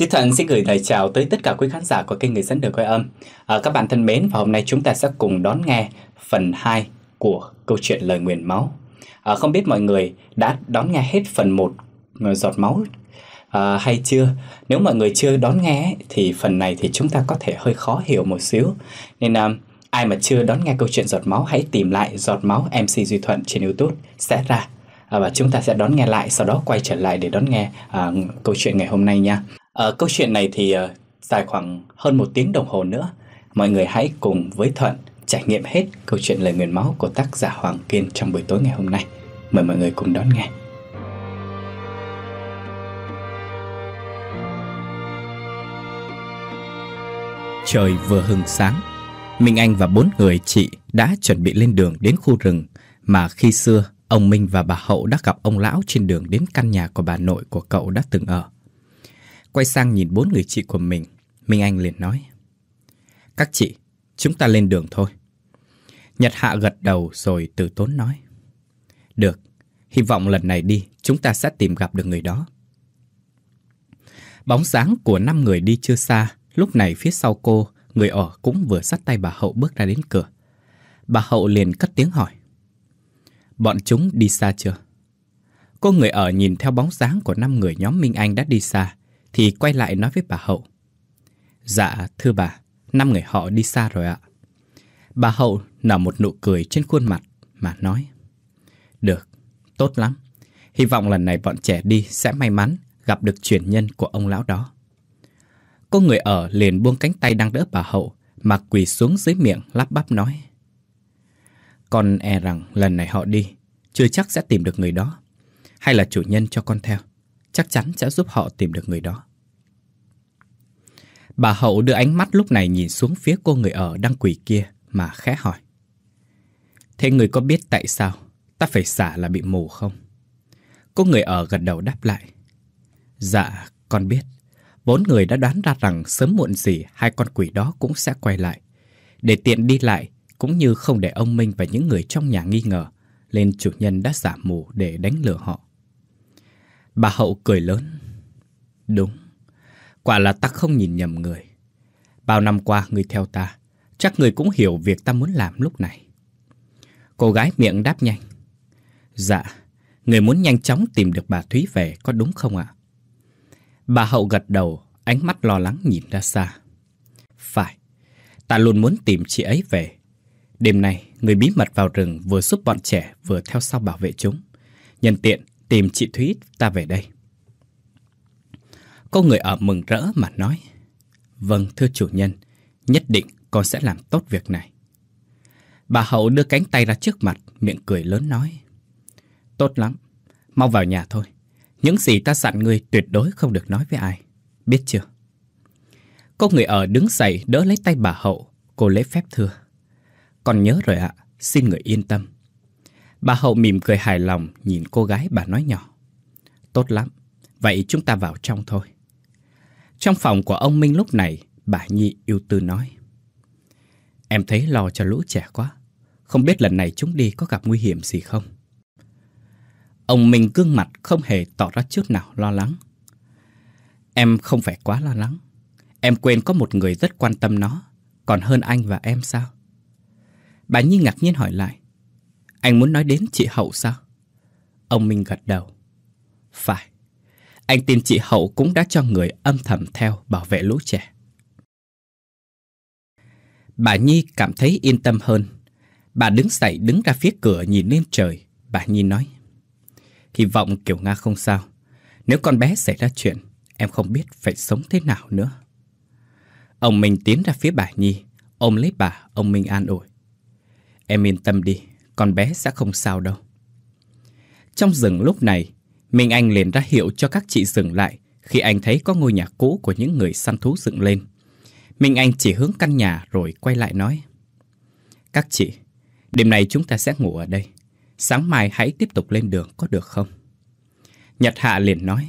Duy Thuận xin gửi lời chào tới tất cả quý khán giả của kênh Người Dẫn Đường Quay Âm. À, các bạn thân mến, và hôm nay chúng ta sẽ cùng đón nghe phần 2 của câu chuyện lời nguyện máu. À, không biết mọi người đã đón nghe hết phần 1 ờ, giọt máu à, hay chưa? Nếu mọi người chưa đón nghe thì phần này thì chúng ta có thể hơi khó hiểu một xíu. Nên à, ai mà chưa đón nghe câu chuyện giọt máu hãy tìm lại giọt máu MC Duy Thuận trên YouTube sẽ ra à, và chúng ta sẽ đón nghe lại sau đó quay trở lại để đón nghe à, câu chuyện ngày hôm nay nha À, câu chuyện này thì ờ, dài khoảng hơn một tiếng đồng hồ nữa. Mọi người hãy cùng với Thuận trải nghiệm hết câu chuyện lời nguyền máu của tác giả Hoàng Kiên trong buổi tối ngày hôm nay. Mời mọi người cùng đón nghe. Trời vừa hừng sáng, Minh Anh và bốn người chị đã chuẩn bị lên đường đến khu rừng mà khi xưa ông Minh và bà Hậu đã gặp ông lão trên đường đến căn nhà của bà nội của cậu đã từng ở. Quay sang nhìn bốn người chị của mình, Minh Anh liền nói. Các chị, chúng ta lên đường thôi. Nhật Hạ gật đầu rồi từ tốn nói. Được, hy vọng lần này đi chúng ta sẽ tìm gặp được người đó. Bóng dáng của năm người đi chưa xa, lúc này phía sau cô, người ở cũng vừa sắt tay bà Hậu bước ra đến cửa. Bà Hậu liền cất tiếng hỏi. Bọn chúng đi xa chưa? Cô người ở nhìn theo bóng dáng của năm người nhóm Minh Anh đã đi xa, thì quay lại nói với bà Hậu. Dạ, thưa bà, năm người họ đi xa rồi ạ. Bà Hậu nở một nụ cười trên khuôn mặt mà nói. Được, tốt lắm. Hy vọng lần này bọn trẻ đi sẽ may mắn gặp được truyền nhân của ông lão đó. Cô người ở liền buông cánh tay đang đỡ bà Hậu mà quỳ xuống dưới miệng lắp bắp nói. Con e rằng lần này họ đi, chưa chắc sẽ tìm được người đó. Hay là chủ nhân cho con theo chắc chắn sẽ giúp họ tìm được người đó. Bà Hậu đưa ánh mắt lúc này nhìn xuống phía cô người ở đang quỳ kia mà khẽ hỏi. Thế người có biết tại sao ta phải xả là bị mù không? Cô người ở gật đầu đáp lại. Dạ, con biết. Bốn người đã đoán ra rằng sớm muộn gì hai con quỷ đó cũng sẽ quay lại. Để tiện đi lại, cũng như không để ông Minh và những người trong nhà nghi ngờ, nên chủ nhân đã giả mù để đánh lừa họ. Bà Hậu cười lớn. Đúng, quả là ta không nhìn nhầm người. Bao năm qua người theo ta, chắc người cũng hiểu việc ta muốn làm lúc này. Cô gái miệng đáp nhanh. Dạ, người muốn nhanh chóng tìm được bà Thúy về có đúng không ạ? Bà Hậu gật đầu, ánh mắt lo lắng nhìn ra xa. Phải, ta luôn muốn tìm chị ấy về. Đêm nay, người bí mật vào rừng vừa giúp bọn trẻ vừa theo sau bảo vệ chúng. Nhân tiện, tìm chị Thúy ta về đây. có người ở mừng rỡ mà nói, Vâng thưa chủ nhân, nhất định con sẽ làm tốt việc này. Bà Hậu đưa cánh tay ra trước mặt, miệng cười lớn nói, Tốt lắm, mau vào nhà thôi. Những gì ta dặn ngươi tuyệt đối không được nói với ai, biết chưa? có người ở đứng dậy đỡ lấy tay bà Hậu, cô lấy phép thưa. Con nhớ rồi ạ, xin người yên tâm. Bà Hậu mỉm cười hài lòng nhìn cô gái bà nói nhỏ. Tốt lắm, vậy chúng ta vào trong thôi. Trong phòng của ông Minh lúc này, bà Nhi yêu tư nói. Em thấy lo cho lũ trẻ quá, không biết lần này chúng đi có gặp nguy hiểm gì không? Ông Minh gương mặt không hề tỏ ra chút nào lo lắng. Em không phải quá lo lắng. Em quên có một người rất quan tâm nó, còn hơn anh và em sao? Bà Nhi ngạc nhiên hỏi lại. Anh muốn nói đến chị Hậu sao? Ông Minh gật đầu. Phải. Anh tin chị Hậu cũng đã cho người âm thầm theo bảo vệ lũ trẻ. Bà Nhi cảm thấy yên tâm hơn. Bà đứng dậy đứng ra phía cửa nhìn lên trời. Bà Nhi nói. Hy vọng Kiều Nga không sao. Nếu con bé xảy ra chuyện, em không biết phải sống thế nào nữa. Ông Minh tiến ra phía bà Nhi. Ôm lấy bà, ông Minh an ủi. Em yên tâm đi, con bé sẽ không sao đâu. Trong rừng lúc này, Minh Anh liền ra hiệu cho các chị dừng lại khi anh thấy có ngôi nhà cũ của những người săn thú dựng lên. Minh Anh chỉ hướng căn nhà rồi quay lại nói. Các chị, đêm nay chúng ta sẽ ngủ ở đây. Sáng mai hãy tiếp tục lên đường có được không? Nhật Hạ liền nói.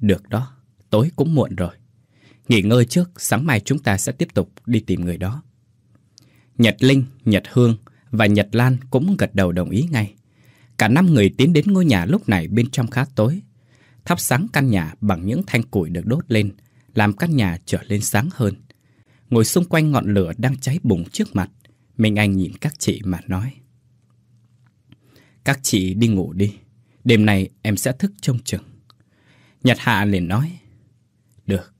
Được đó, tối cũng muộn rồi. Nghỉ ngơi trước, sáng mai chúng ta sẽ tiếp tục đi tìm người đó. Nhật Linh, Nhật Hương và Nhật Lan cũng gật đầu đồng ý ngay. Cả năm người tiến đến ngôi nhà lúc này bên trong khá tối. Thắp sáng căn nhà bằng những thanh củi được đốt lên, làm căn nhà trở lên sáng hơn. Ngồi xung quanh ngọn lửa đang cháy bùng trước mặt, Minh Anh nhìn các chị mà nói. Các chị đi ngủ đi, đêm nay em sẽ thức trông chừng. Nhật Hạ liền nói. Được,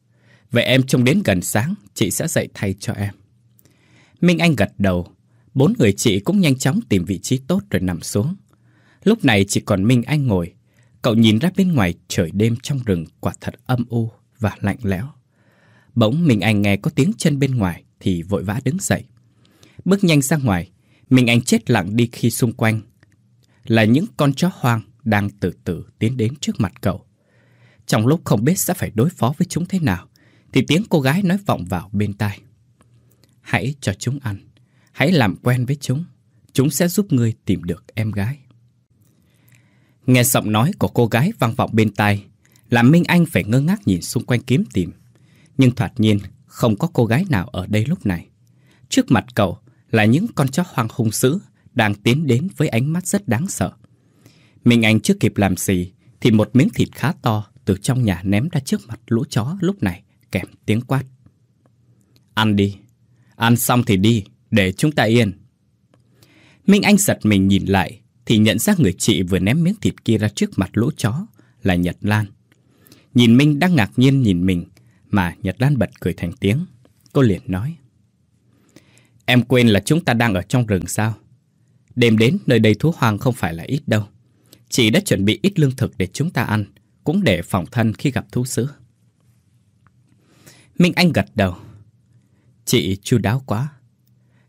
vậy em trông đến gần sáng, chị sẽ dậy thay cho em. Minh Anh gật đầu, Bốn người chị cũng nhanh chóng tìm vị trí tốt rồi nằm xuống. Lúc này chỉ còn Minh Anh ngồi. Cậu nhìn ra bên ngoài trời đêm trong rừng quả thật âm u và lạnh lẽo. Bỗng Minh Anh nghe có tiếng chân bên ngoài thì vội vã đứng dậy. Bước nhanh ra ngoài, Minh Anh chết lặng đi khi xung quanh. Là những con chó hoang đang từ từ tiến đến trước mặt cậu. Trong lúc không biết sẽ phải đối phó với chúng thế nào, thì tiếng cô gái nói vọng vào bên tai. Hãy cho chúng ăn. Hãy làm quen với chúng, chúng sẽ giúp ngươi tìm được em gái. Nghe giọng nói của cô gái vang vọng bên tai, làm Minh Anh phải ngơ ngác nhìn xung quanh kiếm tìm. Nhưng thoạt nhiên, không có cô gái nào ở đây lúc này. Trước mặt cậu là những con chó hoang hung dữ đang tiến đến với ánh mắt rất đáng sợ. Minh Anh chưa kịp làm gì thì một miếng thịt khá to từ trong nhà ném ra trước mặt lũ chó lúc này kèm tiếng quát. Ăn đi, ăn xong thì đi, để chúng ta yên. Minh Anh giật mình nhìn lại, thì nhận ra người chị vừa ném miếng thịt kia ra trước mặt lỗ chó là Nhật Lan. Nhìn Minh đang ngạc nhiên nhìn mình, mà Nhật Lan bật cười thành tiếng. Cô liền nói. Em quên là chúng ta đang ở trong rừng sao? Đêm đến nơi đây thú hoang không phải là ít đâu. Chị đã chuẩn bị ít lương thực để chúng ta ăn, cũng để phòng thân khi gặp thú sữa. Minh Anh gật đầu. Chị chu đáo quá.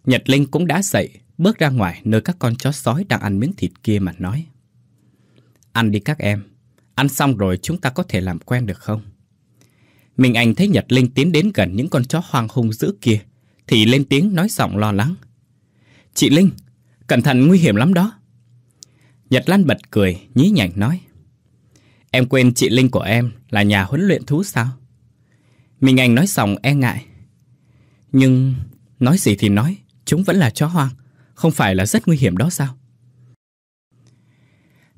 Nhật Linh cũng đã dậy, bước ra ngoài nơi các con chó sói đang ăn miếng thịt kia mà nói. Ăn đi các em, ăn xong rồi chúng ta có thể làm quen được không? Mình anh thấy Nhật Linh tiến đến gần những con chó hoang hung dữ kia, thì lên tiếng nói giọng lo lắng. Chị Linh, cẩn thận nguy hiểm lắm đó. Nhật Lan bật cười, nhí nhảnh nói. Em quên chị Linh của em là nhà huấn luyện thú sao? Mình anh nói xong e ngại. Nhưng nói gì thì nói, chúng vẫn là chó hoang, không phải là rất nguy hiểm đó sao?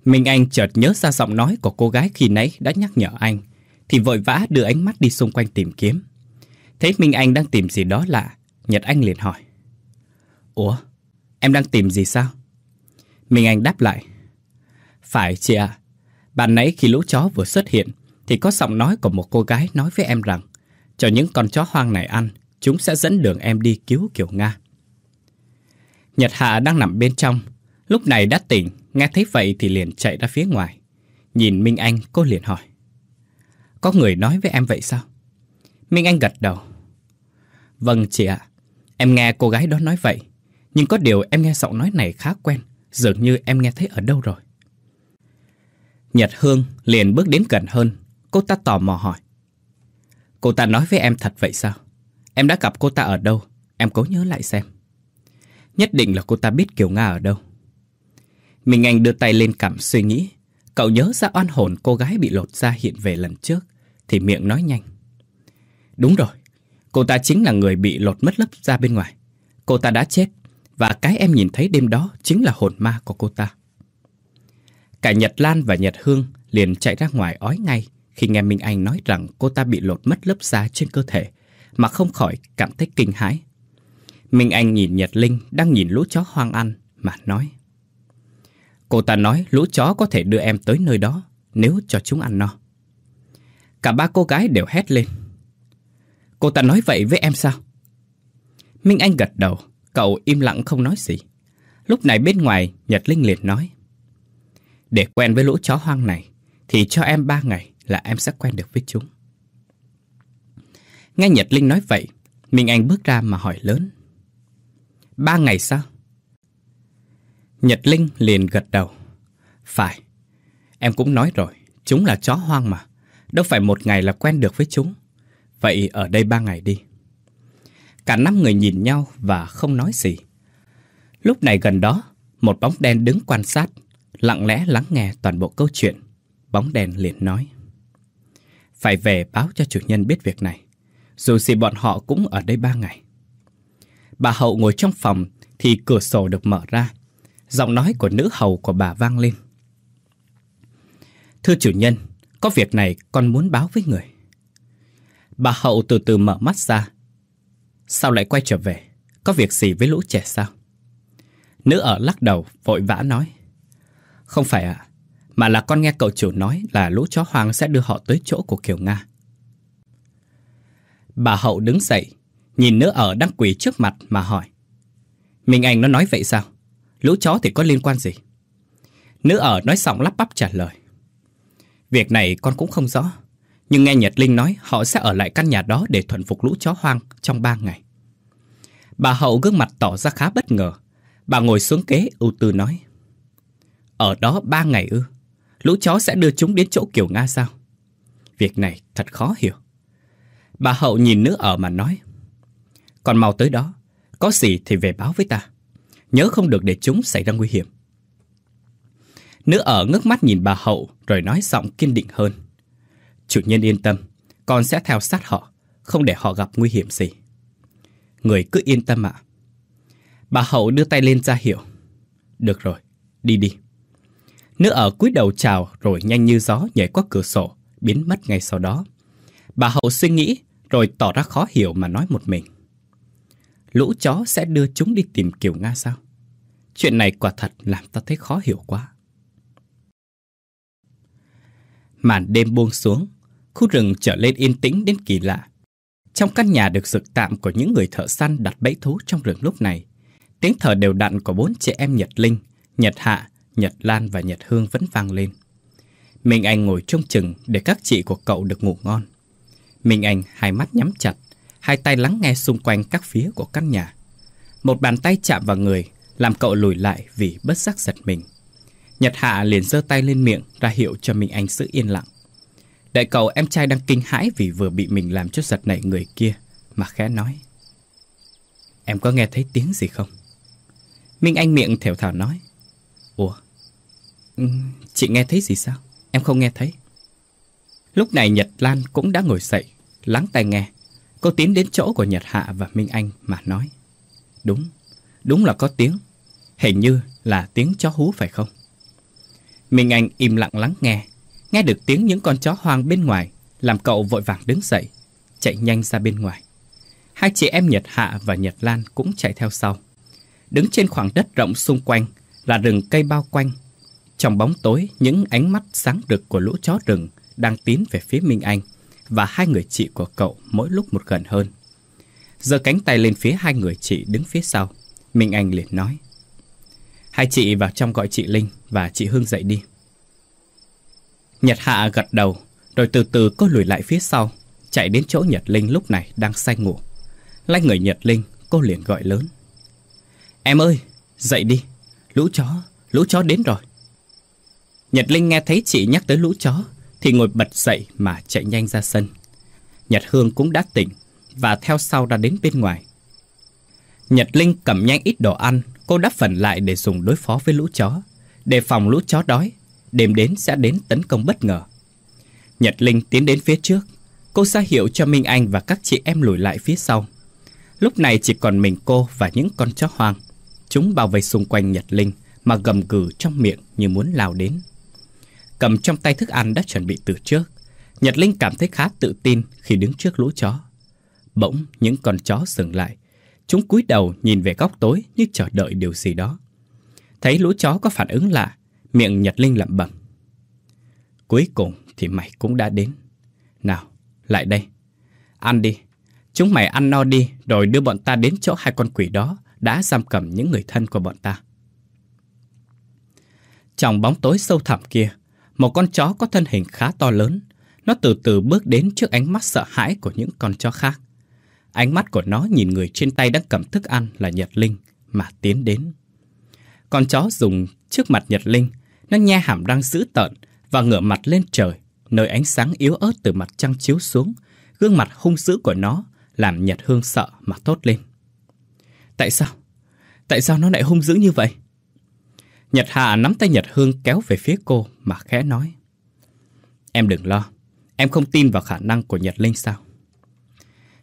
Minh Anh chợt nhớ ra giọng nói của cô gái khi nãy đã nhắc nhở anh, thì vội vã đưa ánh mắt đi xung quanh tìm kiếm. Thấy Minh Anh đang tìm gì đó lạ, Nhật Anh liền hỏi. Ủa, em đang tìm gì sao? Minh Anh đáp lại. Phải chị ạ, à, bạn nãy khi lũ chó vừa xuất hiện, thì có giọng nói của một cô gái nói với em rằng, cho những con chó hoang này ăn, chúng sẽ dẫn đường em đi cứu Kiều Nga. Nhật Hạ đang nằm bên trong, lúc này đã tỉnh, nghe thấy vậy thì liền chạy ra phía ngoài. Nhìn Minh Anh, cô liền hỏi. Có người nói với em vậy sao? Minh Anh gật đầu. Vâng chị ạ, em nghe cô gái đó nói vậy. Nhưng có điều em nghe giọng nói này khá quen, dường như em nghe thấy ở đâu rồi. Nhật Hương liền bước đến gần hơn, cô ta tò mò hỏi. Cô ta nói với em thật vậy sao? Em đã gặp cô ta ở đâu? Em cố nhớ lại xem. Nhất định là cô ta biết Kiều Nga ở đâu. Minh Anh đưa tay lên cảm suy nghĩ. Cậu nhớ ra oan hồn cô gái bị lột ra hiện về lần trước. Thì miệng nói nhanh. Đúng rồi. Cô ta chính là người bị lột mất lớp ra bên ngoài. Cô ta đã chết. Và cái em nhìn thấy đêm đó chính là hồn ma của cô ta. Cả Nhật Lan và Nhật Hương liền chạy ra ngoài ói ngay khi nghe Minh Anh nói rằng cô ta bị lột mất lớp da trên cơ thể mà không khỏi cảm thấy kinh hãi. Minh Anh nhìn Nhật Linh đang nhìn lũ chó hoang ăn mà nói. Cô ta nói lũ chó có thể đưa em tới nơi đó nếu cho chúng ăn no. Cả ba cô gái đều hét lên. Cô ta nói vậy với em sao? Minh Anh gật đầu, cậu im lặng không nói gì. Lúc này bên ngoài, Nhật Linh liền nói. Để quen với lũ chó hoang này, thì cho em ba ngày là em sẽ quen được với chúng. Nghe Nhật Linh nói vậy, Minh Anh bước ra mà hỏi lớn. Ba ngày sao? Nhật Linh liền gật đầu. Phải, em cũng nói rồi, chúng là chó hoang mà. Đâu phải một ngày là quen được với chúng. Vậy ở đây ba ngày đi. Cả năm người nhìn nhau và không nói gì. Lúc này gần đó, một bóng đen đứng quan sát, lặng lẽ lắng nghe toàn bộ câu chuyện. Bóng đèn liền nói. Phải về báo cho chủ nhân biết việc này. Dù gì bọn họ cũng ở đây ba ngày. Bà Hậu ngồi trong phòng thì cửa sổ được mở ra. Giọng nói của nữ hầu của bà vang lên. Thưa chủ nhân, có việc này con muốn báo với người. Bà Hậu từ từ mở mắt ra. Sao lại quay trở về? Có việc gì với lũ trẻ sao? Nữ ở lắc đầu, vội vã nói. Không phải ạ, à, mà là con nghe cậu chủ nói là lũ chó hoang sẽ đưa họ tới chỗ của Kiều Nga. Bà Hậu đứng dậy, nhìn nữ ở đang quỳ trước mặt mà hỏi. minh anh nó nói vậy sao? Lũ chó thì có liên quan gì? Nữ ở nói xong lắp bắp trả lời. Việc này con cũng không rõ, nhưng nghe Nhật Linh nói họ sẽ ở lại căn nhà đó để thuần phục lũ chó hoang trong ba ngày. Bà Hậu gương mặt tỏ ra khá bất ngờ. Bà ngồi xuống kế ưu tư nói. Ở đó ba ngày ư, lũ chó sẽ đưa chúng đến chỗ kiểu Nga sao? Việc này thật khó hiểu. Bà Hậu nhìn nữ ở mà nói. Còn mau tới đó Có gì thì về báo với ta Nhớ không được để chúng xảy ra nguy hiểm Nữ ở ngước mắt nhìn bà hậu Rồi nói giọng kiên định hơn Chủ nhân yên tâm Con sẽ theo sát họ Không để họ gặp nguy hiểm gì Người cứ yên tâm ạ Bà hậu đưa tay lên ra hiệu Được rồi, đi đi Nữ ở cúi đầu chào Rồi nhanh như gió nhảy qua cửa sổ Biến mất ngay sau đó Bà hậu suy nghĩ Rồi tỏ ra khó hiểu mà nói một mình lũ chó sẽ đưa chúng đi tìm Kiều Nga sao? Chuyện này quả thật làm ta thấy khó hiểu quá. Màn đêm buông xuống, khu rừng trở lên yên tĩnh đến kỳ lạ. Trong căn nhà được dựng tạm của những người thợ săn đặt bẫy thú trong rừng lúc này, tiếng thở đều đặn của bốn chị em Nhật Linh, Nhật Hạ, Nhật Lan và Nhật Hương vẫn vang lên. Minh Anh ngồi trông chừng để các chị của cậu được ngủ ngon. Minh Anh hai mắt nhắm chặt, hai tay lắng nghe xung quanh các phía của căn nhà. Một bàn tay chạm vào người, làm cậu lùi lại vì bất giác giật mình. Nhật Hạ liền giơ tay lên miệng ra hiệu cho Minh Anh giữ yên lặng. Đại cậu em trai đang kinh hãi vì vừa bị mình làm cho giật nảy người kia, mà khẽ nói. Em có nghe thấy tiếng gì không? Minh Anh miệng thều thào nói. Ủa, ừ, chị nghe thấy gì sao? Em không nghe thấy. Lúc này Nhật Lan cũng đã ngồi dậy, lắng tai nghe Cô tiến đến chỗ của Nhật Hạ và Minh Anh mà nói Đúng, đúng là có tiếng Hình như là tiếng chó hú phải không? Minh Anh im lặng lắng nghe Nghe được tiếng những con chó hoang bên ngoài Làm cậu vội vàng đứng dậy Chạy nhanh ra bên ngoài Hai chị em Nhật Hạ và Nhật Lan cũng chạy theo sau Đứng trên khoảng đất rộng xung quanh Là rừng cây bao quanh Trong bóng tối những ánh mắt sáng rực của lũ chó rừng Đang tiến về phía Minh Anh và hai người chị của cậu mỗi lúc một gần hơn. Giờ cánh tay lên phía hai người chị đứng phía sau, Minh Anh liền nói. Hai chị vào trong gọi chị Linh và chị Hương dậy đi. Nhật Hạ gật đầu, rồi từ từ cô lùi lại phía sau, chạy đến chỗ Nhật Linh lúc này đang say ngủ. Lách người Nhật Linh, cô liền gọi lớn. Em ơi, dậy đi, lũ chó, lũ chó đến rồi. Nhật Linh nghe thấy chị nhắc tới lũ chó thì ngồi bật dậy mà chạy nhanh ra sân. Nhật Hương cũng đã tỉnh và theo sau ra đến bên ngoài. Nhật Linh cầm nhanh ít đồ ăn, cô đắp phần lại để dùng đối phó với lũ chó. Đề phòng lũ chó đói, đêm đến sẽ đến tấn công bất ngờ. Nhật Linh tiến đến phía trước, cô ra hiệu cho Minh Anh và các chị em lùi lại phía sau. Lúc này chỉ còn mình cô và những con chó hoang. Chúng bao vây xung quanh Nhật Linh mà gầm gừ trong miệng như muốn lao đến cầm trong tay thức ăn đã chuẩn bị từ trước. Nhật Linh cảm thấy khá tự tin khi đứng trước lũ chó. Bỗng những con chó dừng lại. Chúng cúi đầu nhìn về góc tối như chờ đợi điều gì đó. Thấy lũ chó có phản ứng lạ, miệng Nhật Linh lẩm bẩm. Cuối cùng thì mày cũng đã đến. Nào, lại đây. Ăn đi. Chúng mày ăn no đi rồi đưa bọn ta đến chỗ hai con quỷ đó đã giam cầm những người thân của bọn ta. Trong bóng tối sâu thẳm kia, một con chó có thân hình khá to lớn, nó từ từ bước đến trước ánh mắt sợ hãi của những con chó khác. Ánh mắt của nó nhìn người trên tay đang cầm thức ăn là Nhật Linh mà tiến đến. Con chó dùng trước mặt Nhật Linh, nó nhe hàm răng dữ tợn và ngửa mặt lên trời, nơi ánh sáng yếu ớt từ mặt trăng chiếu xuống, gương mặt hung dữ của nó làm Nhật Hương sợ mà tốt lên. Tại sao? Tại sao nó lại hung dữ như vậy? Nhật Hà nắm tay Nhật Hương kéo về phía cô mà khẽ nói. Em đừng lo, em không tin vào khả năng của Nhật Linh sao?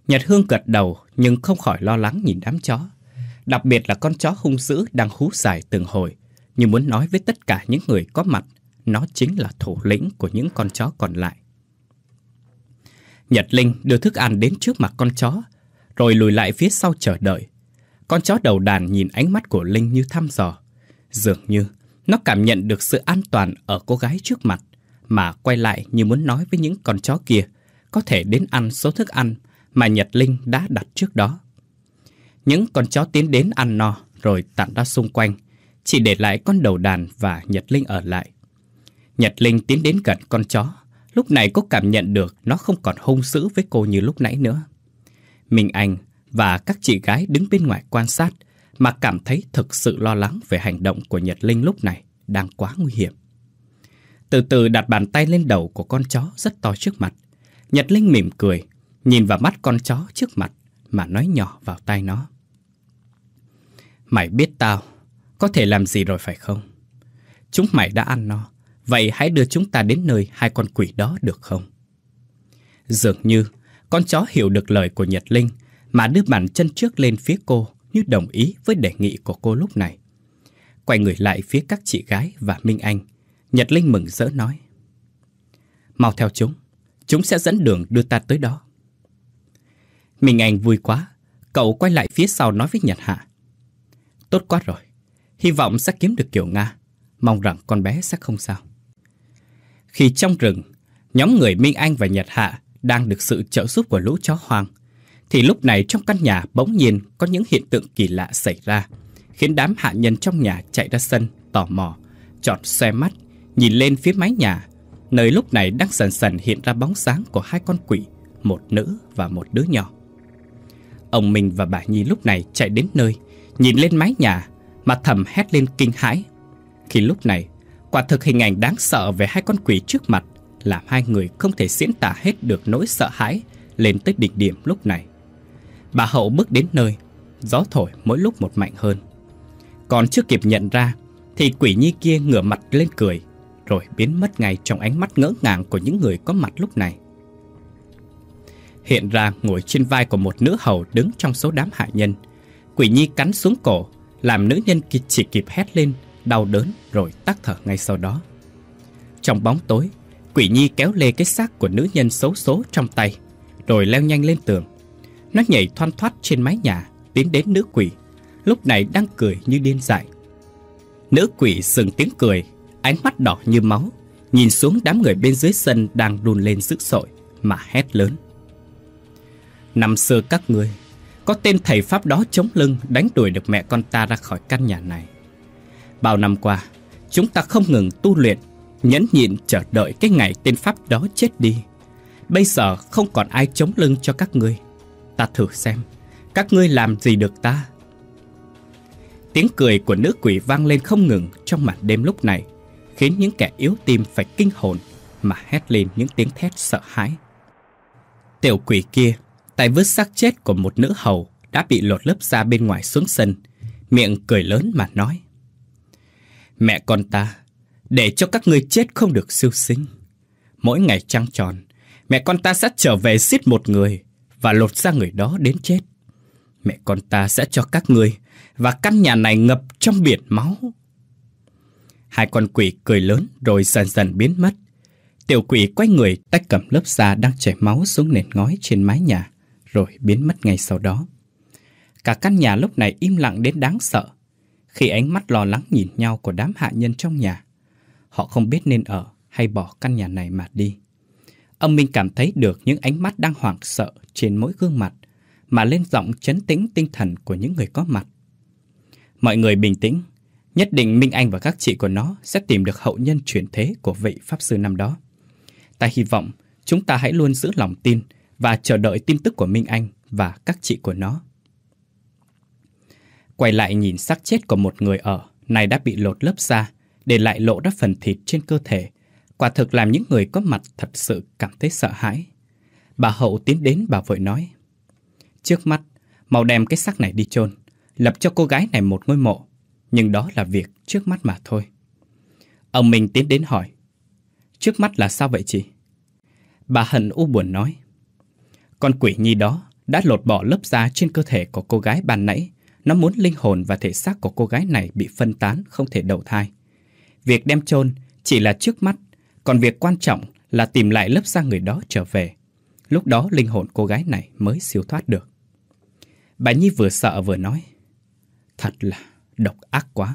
Nhật Hương gật đầu nhưng không khỏi lo lắng nhìn đám chó. Đặc biệt là con chó hung dữ đang hú dài từng hồi, như muốn nói với tất cả những người có mặt, nó chính là thủ lĩnh của những con chó còn lại. Nhật Linh đưa thức ăn đến trước mặt con chó, rồi lùi lại phía sau chờ đợi. Con chó đầu đàn nhìn ánh mắt của Linh như thăm dò, Dường như nó cảm nhận được sự an toàn ở cô gái trước mặt mà quay lại như muốn nói với những con chó kia có thể đến ăn số thức ăn mà Nhật Linh đã đặt trước đó. Những con chó tiến đến ăn no rồi tản ra xung quanh, chỉ để lại con đầu đàn và Nhật Linh ở lại. Nhật Linh tiến đến gần con chó, lúc này cô cảm nhận được nó không còn hung dữ với cô như lúc nãy nữa. Minh Anh và các chị gái đứng bên ngoài quan sát mà cảm thấy thực sự lo lắng về hành động của Nhật Linh lúc này đang quá nguy hiểm. Từ từ đặt bàn tay lên đầu của con chó rất to trước mặt. Nhật Linh mỉm cười, nhìn vào mắt con chó trước mặt mà nói nhỏ vào tai nó. Mày biết tao, có thể làm gì rồi phải không? Chúng mày đã ăn no, vậy hãy đưa chúng ta đến nơi hai con quỷ đó được không? Dường như, con chó hiểu được lời của Nhật Linh mà đưa bàn chân trước lên phía cô như đồng ý với đề nghị của cô lúc này. Quay người lại phía các chị gái và Minh Anh, Nhật Linh mừng rỡ nói. Mau theo chúng, chúng sẽ dẫn đường đưa ta tới đó. Minh Anh vui quá, cậu quay lại phía sau nói với Nhật Hạ. Tốt quá rồi, hy vọng sẽ kiếm được Kiều Nga, mong rằng con bé sẽ không sao. Khi trong rừng, nhóm người Minh Anh và Nhật Hạ đang được sự trợ giúp của lũ chó hoang, thì lúc này trong căn nhà bỗng nhiên có những hiện tượng kỳ lạ xảy ra, khiến đám hạ nhân trong nhà chạy ra sân tò mò, chọt xe mắt, nhìn lên phía mái nhà, nơi lúc này đang sần sần hiện ra bóng sáng của hai con quỷ, một nữ và một đứa nhỏ. Ông mình và bà Nhi lúc này chạy đến nơi, nhìn lên mái nhà mà thầm hét lên kinh hãi. Khi lúc này, quả thực hình ảnh đáng sợ về hai con quỷ trước mặt làm hai người không thể diễn tả hết được nỗi sợ hãi lên tới đỉnh điểm lúc này. Bà Hậu bước đến nơi, gió thổi mỗi lúc một mạnh hơn. Còn chưa kịp nhận ra, thì quỷ nhi kia ngửa mặt lên cười, rồi biến mất ngay trong ánh mắt ngỡ ngàng của những người có mặt lúc này. Hiện ra ngồi trên vai của một nữ hầu đứng trong số đám hại nhân. Quỷ nhi cắn xuống cổ, làm nữ nhân kia chỉ kịp hét lên, đau đớn rồi tắt thở ngay sau đó. Trong bóng tối, quỷ nhi kéo lê cái xác của nữ nhân xấu số trong tay, rồi leo nhanh lên tường, nó nhảy thoăn thoát trên mái nhà Tiến đến nữ quỷ Lúc này đang cười như điên dại Nữ quỷ sừng tiếng cười Ánh mắt đỏ như máu Nhìn xuống đám người bên dưới sân Đang đun lên dữ dội Mà hét lớn Năm xưa các ngươi Có tên thầy Pháp đó chống lưng Đánh đuổi được mẹ con ta ra khỏi căn nhà này Bao năm qua Chúng ta không ngừng tu luyện Nhẫn nhịn chờ đợi cái ngày tên Pháp đó chết đi Bây giờ không còn ai chống lưng cho các ngươi Ta thử xem Các ngươi làm gì được ta Tiếng cười của nữ quỷ vang lên không ngừng Trong màn đêm lúc này Khiến những kẻ yếu tim phải kinh hồn Mà hét lên những tiếng thét sợ hãi Tiểu quỷ kia Tay vứt xác chết của một nữ hầu Đã bị lột lớp ra bên ngoài xuống sân Miệng cười lớn mà nói Mẹ con ta Để cho các ngươi chết không được siêu sinh Mỗi ngày trăng tròn Mẹ con ta sẽ trở về giết một người và lột ra người đó đến chết. Mẹ con ta sẽ cho các ngươi và căn nhà này ngập trong biển máu. Hai con quỷ cười lớn rồi dần dần biến mất. Tiểu quỷ quay người tách cầm lớp da đang chảy máu xuống nền ngói trên mái nhà, rồi biến mất ngay sau đó. Cả căn nhà lúc này im lặng đến đáng sợ, khi ánh mắt lo lắng nhìn nhau của đám hạ nhân trong nhà. Họ không biết nên ở hay bỏ căn nhà này mà đi âm Minh cảm thấy được những ánh mắt đang hoảng sợ trên mỗi gương mặt, mà lên giọng chấn tĩnh tinh thần của những người có mặt. Mọi người bình tĩnh, nhất định Minh Anh và các chị của nó sẽ tìm được hậu nhân chuyển thế của vị Pháp Sư năm đó. Ta hy vọng chúng ta hãy luôn giữ lòng tin và chờ đợi tin tức của Minh Anh và các chị của nó. Quay lại nhìn xác chết của một người ở này đã bị lột lớp da, để lại lộ ra phần thịt trên cơ thể Quả thực làm những người có mặt thật sự cảm thấy sợ hãi. Bà Hậu tiến đến bà vội nói. Trước mắt, mau đem cái xác này đi chôn lập cho cô gái này một ngôi mộ. Nhưng đó là việc trước mắt mà thôi. Ông mình tiến đến hỏi. Trước mắt là sao vậy chị? Bà Hận u buồn nói. Con quỷ nhi đó đã lột bỏ lớp da trên cơ thể của cô gái ban nãy. Nó muốn linh hồn và thể xác của cô gái này bị phân tán, không thể đầu thai. Việc đem chôn chỉ là trước mắt còn việc quan trọng là tìm lại lớp da người đó trở về. Lúc đó linh hồn cô gái này mới siêu thoát được. Bà Nhi vừa sợ vừa nói. Thật là độc ác quá.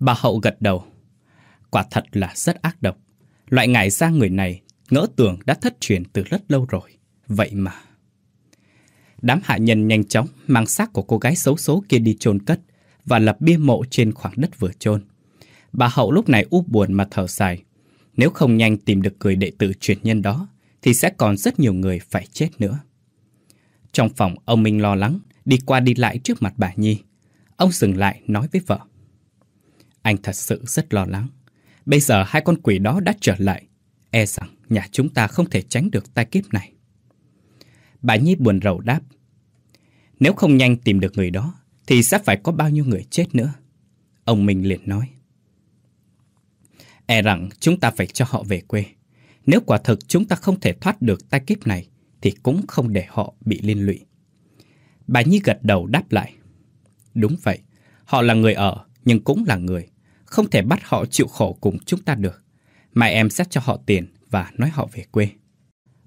Bà Hậu gật đầu. Quả thật là rất ác độc. Loại ngải da người này ngỡ tưởng đã thất truyền từ rất lâu rồi. Vậy mà... Đám hạ nhân nhanh chóng mang xác của cô gái xấu số kia đi chôn cất và lập bia mộ trên khoảng đất vừa chôn. Bà Hậu lúc này úp buồn mà thở dài. Nếu không nhanh tìm được người đệ tử truyền nhân đó, thì sẽ còn rất nhiều người phải chết nữa. Trong phòng, ông Minh lo lắng, đi qua đi lại trước mặt bà Nhi. Ông dừng lại nói với vợ. Anh thật sự rất lo lắng. Bây giờ hai con quỷ đó đã trở lại. E rằng nhà chúng ta không thể tránh được tai kiếp này. Bà Nhi buồn rầu đáp. Nếu không nhanh tìm được người đó, thì sẽ phải có bao nhiêu người chết nữa. Ông Minh liền nói. E rằng chúng ta phải cho họ về quê Nếu quả thực chúng ta không thể thoát được tai kiếp này Thì cũng không để họ bị liên lụy Bà Nhi gật đầu đáp lại Đúng vậy Họ là người ở nhưng cũng là người Không thể bắt họ chịu khổ cùng chúng ta được Mai em sẽ cho họ tiền và nói họ về quê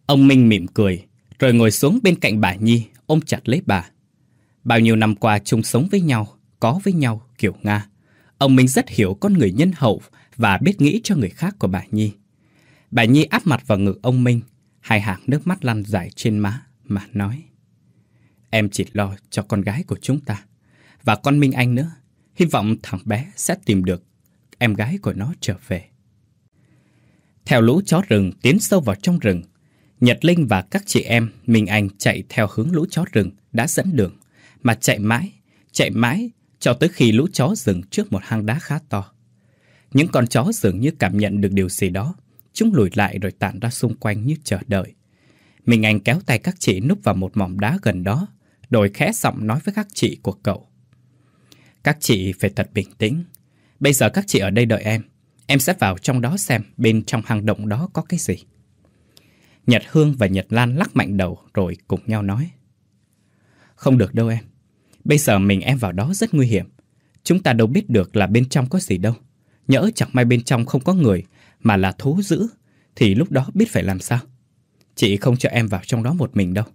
Ông Minh mỉm cười Rồi ngồi xuống bên cạnh bà Nhi Ôm chặt lấy bà Bao nhiêu năm qua chung sống với nhau Có với nhau kiểu Nga Ông Minh rất hiểu con người nhân hậu và biết nghĩ cho người khác của bà Nhi. Bà Nhi áp mặt vào ngực ông Minh, hai hàng nước mắt lăn dài trên má mà nói. Em chỉ lo cho con gái của chúng ta và con Minh Anh nữa. Hy vọng thằng bé sẽ tìm được em gái của nó trở về. Theo lũ chó rừng tiến sâu vào trong rừng, Nhật Linh và các chị em Minh Anh chạy theo hướng lũ chó rừng đã dẫn đường, mà chạy mãi, chạy mãi cho tới khi lũ chó dừng trước một hang đá khá to. Những con chó dường như cảm nhận được điều gì đó. Chúng lùi lại rồi tản ra xung quanh như chờ đợi. Mình anh kéo tay các chị núp vào một mỏm đá gần đó, rồi khẽ giọng nói với các chị của cậu. Các chị phải thật bình tĩnh. Bây giờ các chị ở đây đợi em. Em sẽ vào trong đó xem bên trong hang động đó có cái gì. Nhật Hương và Nhật Lan lắc mạnh đầu rồi cùng nhau nói. Không được đâu em. Bây giờ mình em vào đó rất nguy hiểm. Chúng ta đâu biết được là bên trong có gì đâu. Nhỡ chẳng may bên trong không có người Mà là thú dữ Thì lúc đó biết phải làm sao Chị không cho em vào trong đó một mình đâu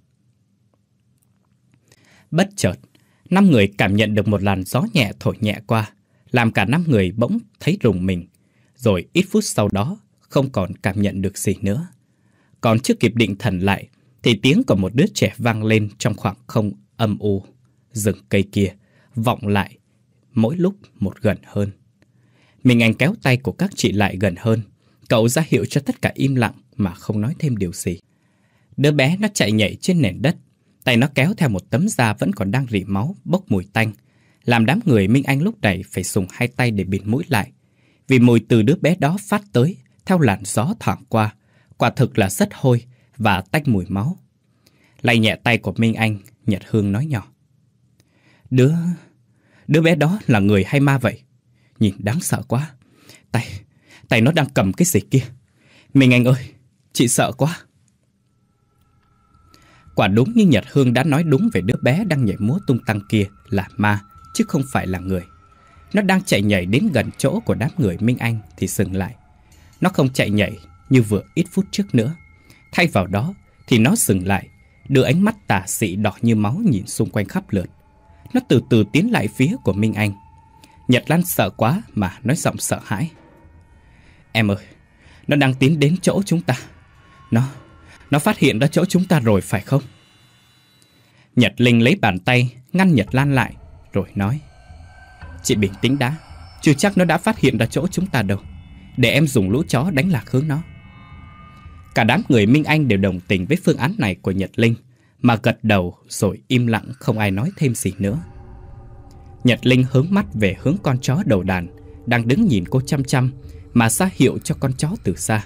Bất chợt Năm người cảm nhận được một làn gió nhẹ thổi nhẹ qua Làm cả năm người bỗng thấy rùng mình Rồi ít phút sau đó Không còn cảm nhận được gì nữa Còn chưa kịp định thần lại Thì tiếng của một đứa trẻ vang lên Trong khoảng không âm u Rừng cây kia Vọng lại Mỗi lúc một gần hơn mình anh kéo tay của các chị lại gần hơn. Cậu ra hiệu cho tất cả im lặng mà không nói thêm điều gì. Đứa bé nó chạy nhảy trên nền đất. Tay nó kéo theo một tấm da vẫn còn đang rỉ máu, bốc mùi tanh. Làm đám người Minh Anh lúc này phải dùng hai tay để bịt mũi lại. Vì mùi từ đứa bé đó phát tới, theo làn gió thoảng qua. Quả thực là rất hôi và tách mùi máu. Lay nhẹ tay của Minh Anh, Nhật Hương nói nhỏ. Đứa... Đứa bé đó là người hay ma vậy? Nhìn đáng sợ quá Tay, tay nó đang cầm cái gì kia Mình anh ơi, chị sợ quá Quả đúng như Nhật Hương đã nói đúng về đứa bé đang nhảy múa tung tăng kia là ma Chứ không phải là người Nó đang chạy nhảy đến gần chỗ của đám người Minh Anh thì dừng lại Nó không chạy nhảy như vừa ít phút trước nữa Thay vào đó thì nó dừng lại Đưa ánh mắt tà dị đỏ như máu nhìn xung quanh khắp lượt Nó từ từ tiến lại phía của Minh Anh Nhật Lan sợ quá mà nói giọng sợ hãi. Em ơi, nó đang tiến đến chỗ chúng ta. Nó, nó phát hiện ra chỗ chúng ta rồi phải không? Nhật Linh lấy bàn tay ngăn Nhật Lan lại rồi nói. Chị bình tĩnh đã, chưa chắc nó đã phát hiện ra chỗ chúng ta đâu. Để em dùng lũ chó đánh lạc hướng nó. Cả đám người Minh Anh đều đồng tình với phương án này của Nhật Linh mà gật đầu rồi im lặng không ai nói thêm gì nữa. Nhật Linh hướng mắt về hướng con chó đầu đàn Đang đứng nhìn cô chăm chăm Mà ra hiệu cho con chó từ xa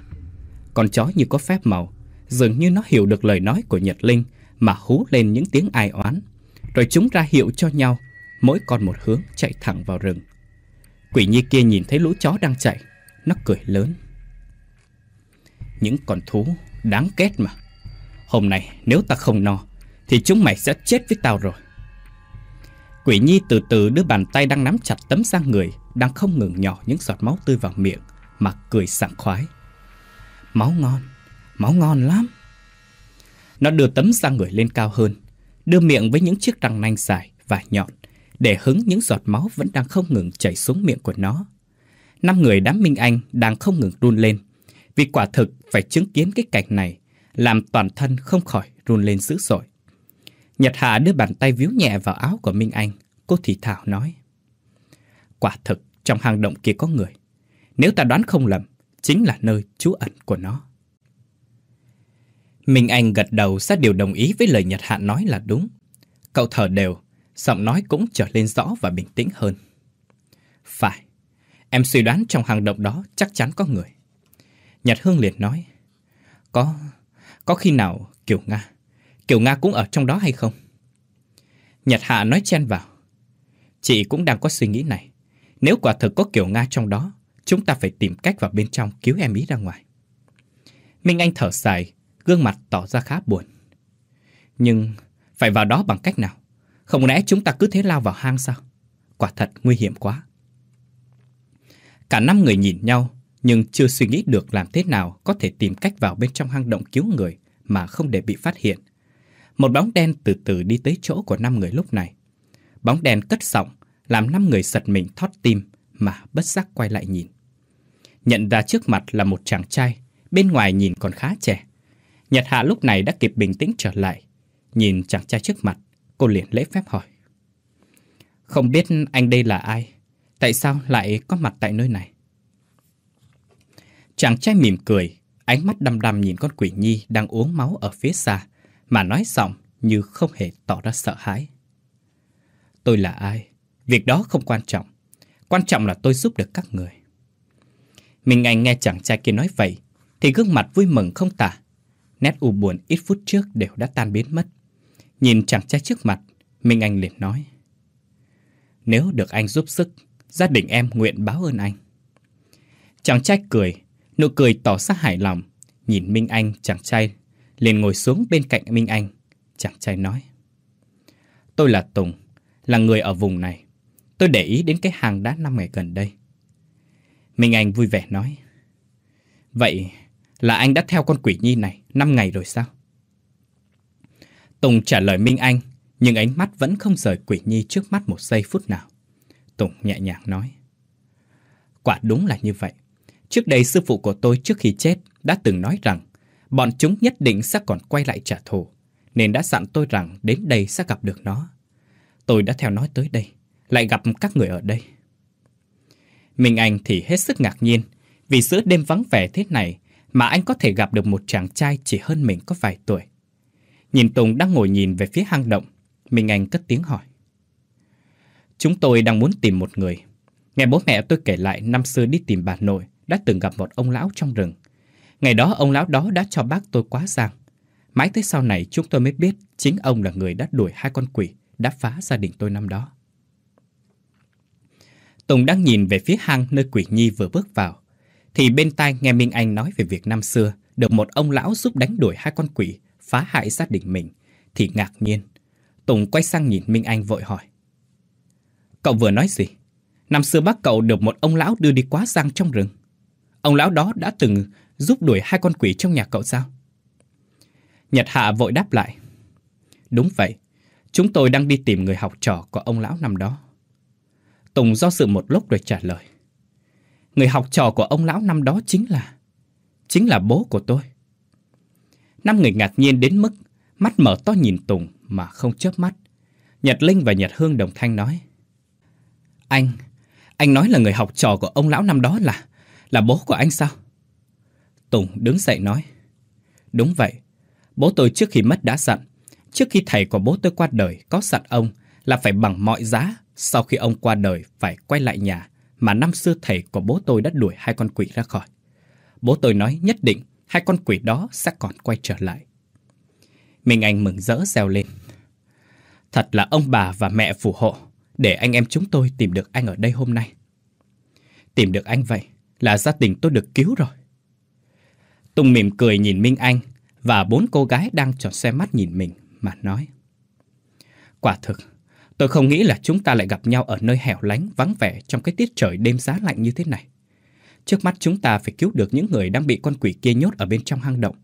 Con chó như có phép màu Dường như nó hiểu được lời nói của Nhật Linh Mà hú lên những tiếng ai oán Rồi chúng ra hiệu cho nhau Mỗi con một hướng chạy thẳng vào rừng Quỷ nhi kia nhìn thấy lũ chó đang chạy Nó cười lớn Những con thú đáng ghét mà Hôm nay nếu ta không no Thì chúng mày sẽ chết với tao rồi Quỷ Nhi từ từ đưa bàn tay đang nắm chặt tấm da người, đang không ngừng nhỏ những giọt máu tươi vào miệng, mà cười sảng khoái. Máu ngon, máu ngon lắm. Nó đưa tấm da người lên cao hơn, đưa miệng với những chiếc răng nanh dài và nhọn, để hứng những giọt máu vẫn đang không ngừng chảy xuống miệng của nó. Năm người đám Minh Anh đang không ngừng run lên, vì quả thực phải chứng kiến cái cảnh này, làm toàn thân không khỏi run lên dữ dội. Nhật Hà đưa bàn tay víu nhẹ vào áo của Minh Anh, cô thì thảo nói. Quả thực, trong hang động kia có người. Nếu ta đoán không lầm, chính là nơi trú ẩn của nó. Minh Anh gật đầu ra điều đồng ý với lời Nhật Hạ nói là đúng. Cậu thở đều, giọng nói cũng trở lên rõ và bình tĩnh hơn. Phải, em suy đoán trong hang động đó chắc chắn có người. Nhật Hương liền nói, có, có khi nào kiểu Nga Kiều Nga cũng ở trong đó hay không? Nhật Hạ nói chen vào. Chị cũng đang có suy nghĩ này. Nếu quả thực có Kiều Nga trong đó, chúng ta phải tìm cách vào bên trong cứu em ý ra ngoài. Minh Anh thở dài, gương mặt tỏ ra khá buồn. Nhưng phải vào đó bằng cách nào? Không lẽ chúng ta cứ thế lao vào hang sao? Quả thật nguy hiểm quá. Cả năm người nhìn nhau, nhưng chưa suy nghĩ được làm thế nào có thể tìm cách vào bên trong hang động cứu người mà không để bị phát hiện một bóng đen từ từ đi tới chỗ của năm người lúc này. Bóng đen cất giọng, làm năm người giật mình thót tim mà bất giác quay lại nhìn. Nhận ra trước mặt là một chàng trai, bên ngoài nhìn còn khá trẻ. Nhật Hạ lúc này đã kịp bình tĩnh trở lại. Nhìn chàng trai trước mặt, cô liền lễ phép hỏi. Không biết anh đây là ai? Tại sao lại có mặt tại nơi này? Chàng trai mỉm cười, ánh mắt đăm đăm nhìn con quỷ nhi đang uống máu ở phía xa, mà nói giọng như không hề tỏ ra sợ hãi. Tôi là ai? Việc đó không quan trọng. Quan trọng là tôi giúp được các người. Mình anh nghe chàng trai kia nói vậy thì gương mặt vui mừng không tả. Nét u buồn ít phút trước đều đã tan biến mất. Nhìn chàng trai trước mặt, Minh Anh liền nói. Nếu được anh giúp sức, gia đình em nguyện báo ơn anh. Chàng trai cười, nụ cười tỏ ra hài lòng. Nhìn Minh Anh chàng trai liền ngồi xuống bên cạnh Minh Anh. Chàng trai nói. Tôi là Tùng, là người ở vùng này. Tôi để ý đến cái hàng đá năm ngày gần đây. Minh Anh vui vẻ nói. Vậy là anh đã theo con quỷ nhi này 5 ngày rồi sao? Tùng trả lời Minh Anh, nhưng ánh mắt vẫn không rời quỷ nhi trước mắt một giây phút nào. Tùng nhẹ nhàng nói. Quả đúng là như vậy. Trước đây sư phụ của tôi trước khi chết đã từng nói rằng Bọn chúng nhất định sẽ còn quay lại trả thù Nên đã dặn tôi rằng đến đây sẽ gặp được nó Tôi đã theo nói tới đây Lại gặp các người ở đây Mình anh thì hết sức ngạc nhiên Vì giữa đêm vắng vẻ thế này Mà anh có thể gặp được một chàng trai chỉ hơn mình có vài tuổi Nhìn Tùng đang ngồi nhìn về phía hang động Mình anh cất tiếng hỏi Chúng tôi đang muốn tìm một người Nghe bố mẹ tôi kể lại năm xưa đi tìm bà nội Đã từng gặp một ông lão trong rừng Ngày đó ông lão đó đã cho bác tôi quá giang, Mãi tới sau này chúng tôi mới biết Chính ông là người đã đuổi hai con quỷ Đã phá gia đình tôi năm đó Tùng đang nhìn về phía hang nơi quỷ nhi vừa bước vào Thì bên tai nghe Minh Anh nói về việc năm xưa Được một ông lão giúp đánh đuổi hai con quỷ Phá hại gia đình mình Thì ngạc nhiên Tùng quay sang nhìn Minh Anh vội hỏi Cậu vừa nói gì? Năm xưa bác cậu được một ông lão đưa đi quá giang trong rừng Ông lão đó đã từng giúp đuổi hai con quỷ trong nhà cậu sao? Nhật Hạ vội đáp lại. Đúng vậy, chúng tôi đang đi tìm người học trò của ông lão năm đó. Tùng do sự một lúc rồi trả lời. Người học trò của ông lão năm đó chính là... Chính là bố của tôi. Năm người ngạc nhiên đến mức mắt mở to nhìn Tùng mà không chớp mắt. Nhật Linh và Nhật Hương đồng thanh nói. Anh, anh nói là người học trò của ông lão năm đó là... Là bố của anh sao? Tùng đứng dậy nói. Đúng vậy, bố tôi trước khi mất đã dặn, trước khi thầy của bố tôi qua đời có dặn ông là phải bằng mọi giá sau khi ông qua đời phải quay lại nhà mà năm xưa thầy của bố tôi đã đuổi hai con quỷ ra khỏi. Bố tôi nói nhất định hai con quỷ đó sẽ còn quay trở lại. Mình anh mừng rỡ reo lên. Thật là ông bà và mẹ phù hộ để anh em chúng tôi tìm được anh ở đây hôm nay. Tìm được anh vậy là gia đình tôi được cứu rồi. Tùng mỉm cười nhìn Minh Anh và bốn cô gái đang tròn xe mắt nhìn mình mà nói. Quả thực, tôi không nghĩ là chúng ta lại gặp nhau ở nơi hẻo lánh vắng vẻ trong cái tiết trời đêm giá lạnh như thế này. Trước mắt chúng ta phải cứu được những người đang bị con quỷ kia nhốt ở bên trong hang động.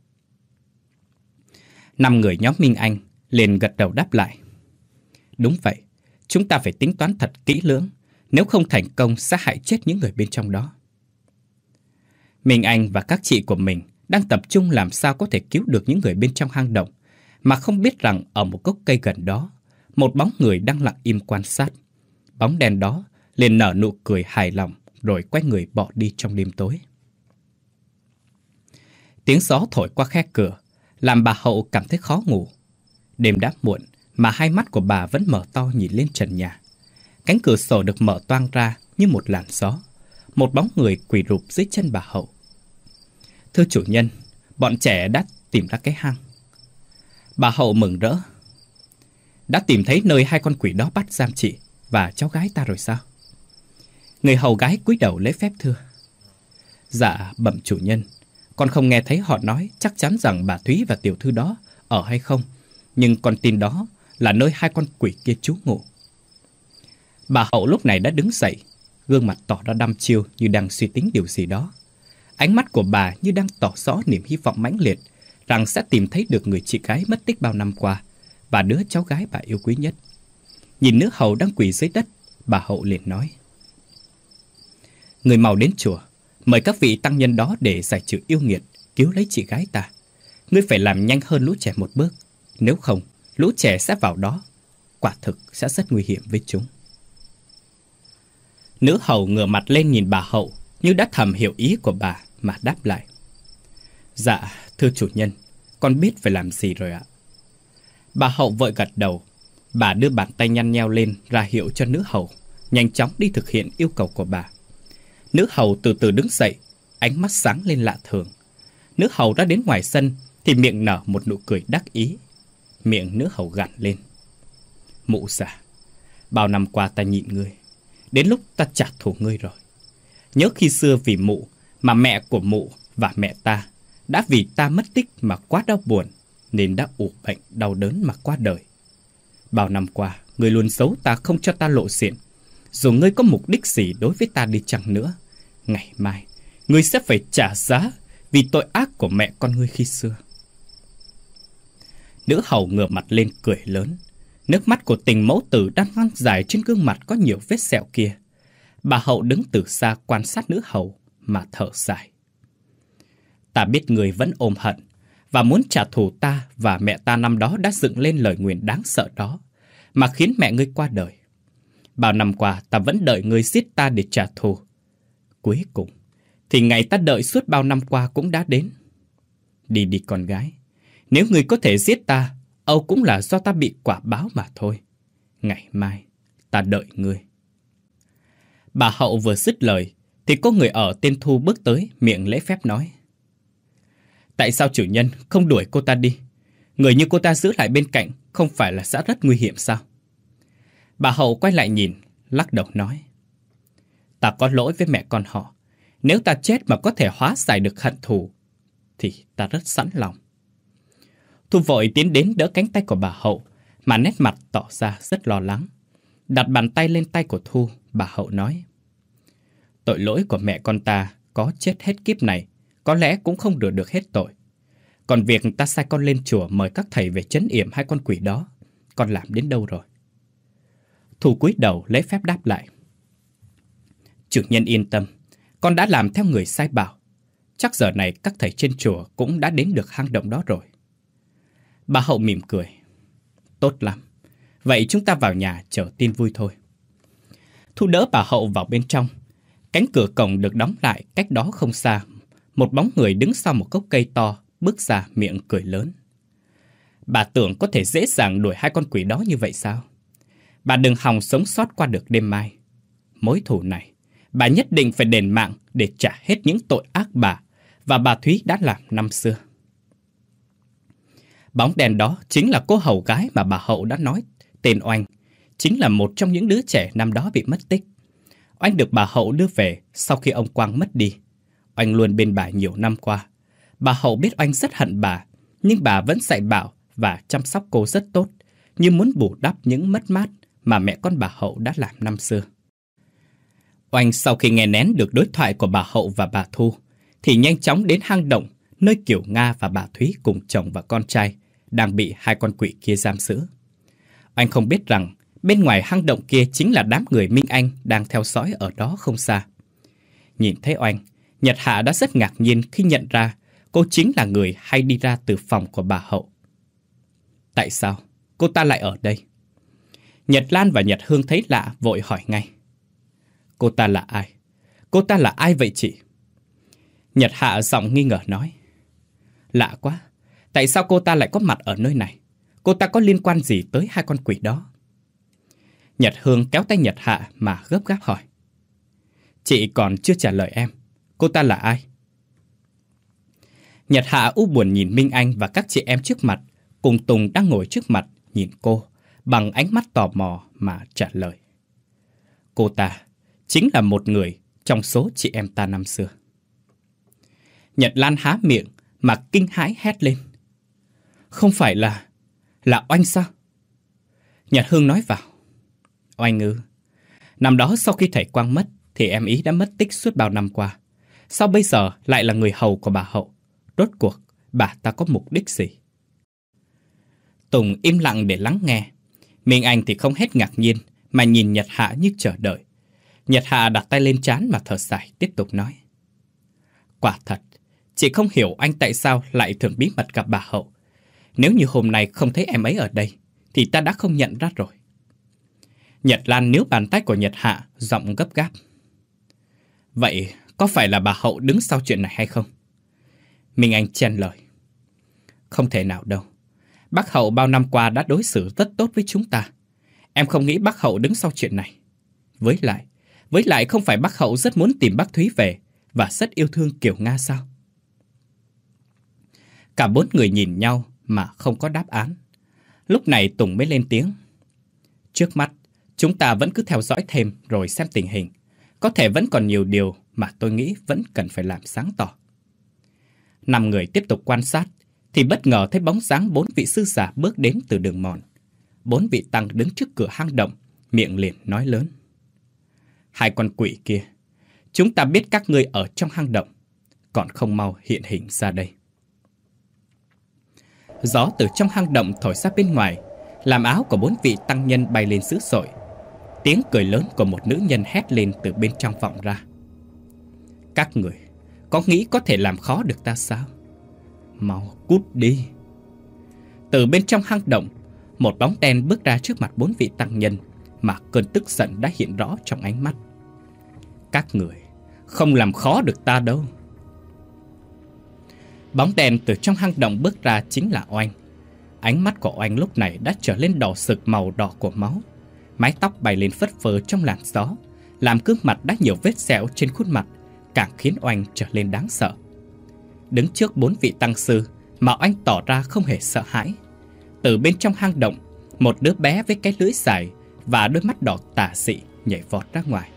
Năm người nhóm Minh Anh liền gật đầu đáp lại. Đúng vậy, chúng ta phải tính toán thật kỹ lưỡng, nếu không thành công sẽ hại chết những người bên trong đó. Minh Anh và các chị của mình đang tập trung làm sao có thể cứu được những người bên trong hang động, mà không biết rằng ở một gốc cây gần đó, một bóng người đang lặng im quan sát. Bóng đèn đó liền nở nụ cười hài lòng rồi quay người bỏ đi trong đêm tối. Tiếng gió thổi qua khe cửa, làm bà Hậu cảm thấy khó ngủ. Đêm đã muộn mà hai mắt của bà vẫn mở to nhìn lên trần nhà. Cánh cửa sổ được mở toang ra như một làn gió. Một bóng người quỳ rụp dưới chân bà Hậu. Thưa chủ nhân, bọn trẻ đã tìm ra cái hang. Bà hậu mừng rỡ. Đã tìm thấy nơi hai con quỷ đó bắt giam chị và cháu gái ta rồi sao? Người hầu gái cúi đầu lấy phép thưa. Dạ, bẩm chủ nhân, con không nghe thấy họ nói chắc chắn rằng bà Thúy và tiểu thư đó ở hay không, nhưng con tin đó là nơi hai con quỷ kia trú ngụ. Bà hậu lúc này đã đứng dậy, gương mặt tỏ ra đăm chiêu như đang suy tính điều gì đó. Ánh mắt của bà như đang tỏ rõ niềm hy vọng mãnh liệt rằng sẽ tìm thấy được người chị gái mất tích bao năm qua và đứa cháu gái bà yêu quý nhất. Nhìn nữ hầu đang quỳ dưới đất, bà hậu liền nói. Người màu đến chùa, mời các vị tăng nhân đó để giải trừ yêu nghiệt, cứu lấy chị gái ta. Ngươi phải làm nhanh hơn lũ trẻ một bước, nếu không, lũ trẻ sẽ vào đó. Quả thực sẽ rất nguy hiểm với chúng. Nữ hầu ngửa mặt lên nhìn bà hậu như đã thầm hiểu ý của bà mà đáp lại. Dạ, thưa chủ nhân, con biết phải làm gì rồi ạ. Bà hậu vội gật đầu, bà đưa bàn tay nhăn nheo lên ra hiệu cho nữ hầu, nhanh chóng đi thực hiện yêu cầu của bà. Nữ hầu từ từ đứng dậy, ánh mắt sáng lên lạ thường. Nữ hầu đã đến ngoài sân thì miệng nở một nụ cười đắc ý. Miệng nữ hầu gặn lên. Mụ già, bao năm qua ta nhịn ngươi, đến lúc ta trả thù ngươi rồi. Nhớ khi xưa vì mụ mà mẹ của mụ và mẹ ta đã vì ta mất tích mà quá đau buồn nên đã ủ bệnh đau đớn mà qua đời. Bao năm qua, người luôn xấu ta không cho ta lộ diện. Dù ngươi có mục đích gì đối với ta đi chăng nữa, ngày mai ngươi sẽ phải trả giá vì tội ác của mẹ con ngươi khi xưa. Nữ hầu ngửa mặt lên cười lớn, nước mắt của tình mẫu tử đang ngăn dài trên gương mặt có nhiều vết sẹo kia. Bà hậu đứng từ xa quan sát nữ hầu, mà thở dài. Ta biết người vẫn ôm hận và muốn trả thù ta và mẹ ta năm đó đã dựng lên lời nguyền đáng sợ đó mà khiến mẹ ngươi qua đời. Bao năm qua ta vẫn đợi ngươi giết ta để trả thù. Cuối cùng thì ngày ta đợi suốt bao năm qua cũng đã đến. Đi đi con gái, nếu ngươi có thể giết ta, Âu cũng là do ta bị quả báo mà thôi. Ngày mai ta đợi ngươi. Bà hậu vừa dứt lời thì có người ở tên Thu bước tới miệng lễ phép nói. Tại sao chủ nhân không đuổi cô ta đi? Người như cô ta giữ lại bên cạnh không phải là sẽ rất nguy hiểm sao? Bà Hậu quay lại nhìn, lắc đầu nói. Ta có lỗi với mẹ con họ. Nếu ta chết mà có thể hóa giải được hận thù, thì ta rất sẵn lòng. Thu vội tiến đến đỡ cánh tay của bà Hậu, mà nét mặt tỏ ra rất lo lắng. Đặt bàn tay lên tay của Thu, bà Hậu nói. Tội lỗi của mẹ con ta có chết hết kiếp này, có lẽ cũng không rửa được hết tội. Còn việc ta sai con lên chùa mời các thầy về chấn yểm hai con quỷ đó, con làm đến đâu rồi? Thủ cúi đầu lấy phép đáp lại. Trưởng nhân yên tâm, con đã làm theo người sai bảo. Chắc giờ này các thầy trên chùa cũng đã đến được hang động đó rồi. Bà hậu mỉm cười. Tốt lắm, vậy chúng ta vào nhà chờ tin vui thôi. Thu đỡ bà hậu vào bên trong, Cánh cửa cổng được đóng lại cách đó không xa. Một bóng người đứng sau một gốc cây to, bước ra miệng cười lớn. Bà tưởng có thể dễ dàng đuổi hai con quỷ đó như vậy sao? Bà đừng hòng sống sót qua được đêm mai. Mối thù này, bà nhất định phải đền mạng để trả hết những tội ác bà và bà Thúy đã làm năm xưa. Bóng đèn đó chính là cô hầu gái mà bà Hậu đã nói, tên Oanh, chính là một trong những đứa trẻ năm đó bị mất tích. Oanh được bà Hậu đưa về sau khi ông Quang mất đi. Oanh luôn bên bà nhiều năm qua. Bà Hậu biết Oanh rất hận bà, nhưng bà vẫn dạy bảo và chăm sóc cô rất tốt, như muốn bù đắp những mất mát mà mẹ con bà Hậu đã làm năm xưa. Oanh sau khi nghe nén được đối thoại của bà Hậu và bà Thu, thì nhanh chóng đến hang động nơi kiều Nga và bà Thúy cùng chồng và con trai đang bị hai con quỷ kia giam giữ. Anh không biết rằng Bên ngoài hang động kia chính là đám người Minh Anh đang theo dõi ở đó không xa. Nhìn thấy Oanh, Nhật Hạ đã rất ngạc nhiên khi nhận ra cô chính là người hay đi ra từ phòng của bà Hậu. Tại sao cô ta lại ở đây? Nhật Lan và Nhật Hương thấy lạ vội hỏi ngay. Cô ta là ai? Cô ta là ai vậy chị? Nhật Hạ giọng nghi ngờ nói. Lạ quá, tại sao cô ta lại có mặt ở nơi này? Cô ta có liên quan gì tới hai con quỷ đó? Nhật Hương kéo tay Nhật Hạ mà gấp gáp hỏi. Chị còn chưa trả lời em, cô ta là ai? Nhật Hạ u buồn nhìn Minh Anh và các chị em trước mặt, cùng Tùng đang ngồi trước mặt nhìn cô bằng ánh mắt tò mò mà trả lời. Cô ta chính là một người trong số chị em ta năm xưa. Nhật Lan há miệng mà kinh hãi hét lên. Không phải là... là oanh sao? Nhật Hương nói vào oai ngư. Năm đó sau khi thầy Quang mất thì em ý đã mất tích suốt bao năm qua. Sao bây giờ lại là người hầu của bà Hậu? Rốt cuộc, bà ta có mục đích gì? Tùng im lặng để lắng nghe. Minh Anh thì không hết ngạc nhiên, mà nhìn Nhật Hạ như chờ đợi. Nhật Hạ đặt tay lên chán mà thở dài, tiếp tục nói. Quả thật, chị không hiểu anh tại sao lại thường bí mật gặp bà Hậu. Nếu như hôm nay không thấy em ấy ở đây, thì ta đã không nhận ra rồi. Nhật Lan níu bàn tay của Nhật Hạ, giọng gấp gáp. Vậy có phải là bà Hậu đứng sau chuyện này hay không? Minh Anh chen lời. Không thể nào đâu. Bác Hậu bao năm qua đã đối xử rất tốt với chúng ta. Em không nghĩ bác Hậu đứng sau chuyện này. Với lại, với lại không phải bác Hậu rất muốn tìm bác Thúy về và rất yêu thương kiểu Nga sao? Cả bốn người nhìn nhau mà không có đáp án. Lúc này Tùng mới lên tiếng. Trước mắt Chúng ta vẫn cứ theo dõi thêm rồi xem tình hình. Có thể vẫn còn nhiều điều mà tôi nghĩ vẫn cần phải làm sáng tỏ. Năm người tiếp tục quan sát, thì bất ngờ thấy bóng dáng bốn vị sư giả bước đến từ đường mòn. Bốn vị tăng đứng trước cửa hang động, miệng liền nói lớn. Hai con quỷ kia, chúng ta biết các ngươi ở trong hang động, còn không mau hiện hình ra đây. Gió từ trong hang động thổi ra bên ngoài, làm áo của bốn vị tăng nhân bay lên dữ dội, Tiếng cười lớn của một nữ nhân hét lên từ bên trong vọng ra Các người Có nghĩ có thể làm khó được ta sao Mau cút đi Từ bên trong hang động Một bóng đen bước ra trước mặt bốn vị tăng nhân Mà cơn tức giận đã hiện rõ trong ánh mắt Các người Không làm khó được ta đâu Bóng đèn từ trong hang động bước ra chính là Oanh Ánh mắt của Oanh lúc này đã trở lên đỏ sực màu đỏ của máu mái tóc bay lên phất phơ trong làn gió, làm gương mặt đã nhiều vết sẹo trên khuôn mặt, càng khiến oanh trở lên đáng sợ. Đứng trước bốn vị tăng sư mà anh tỏ ra không hề sợ hãi. Từ bên trong hang động, một đứa bé với cái lưỡi dài và đôi mắt đỏ tà dị nhảy vọt ra ngoài.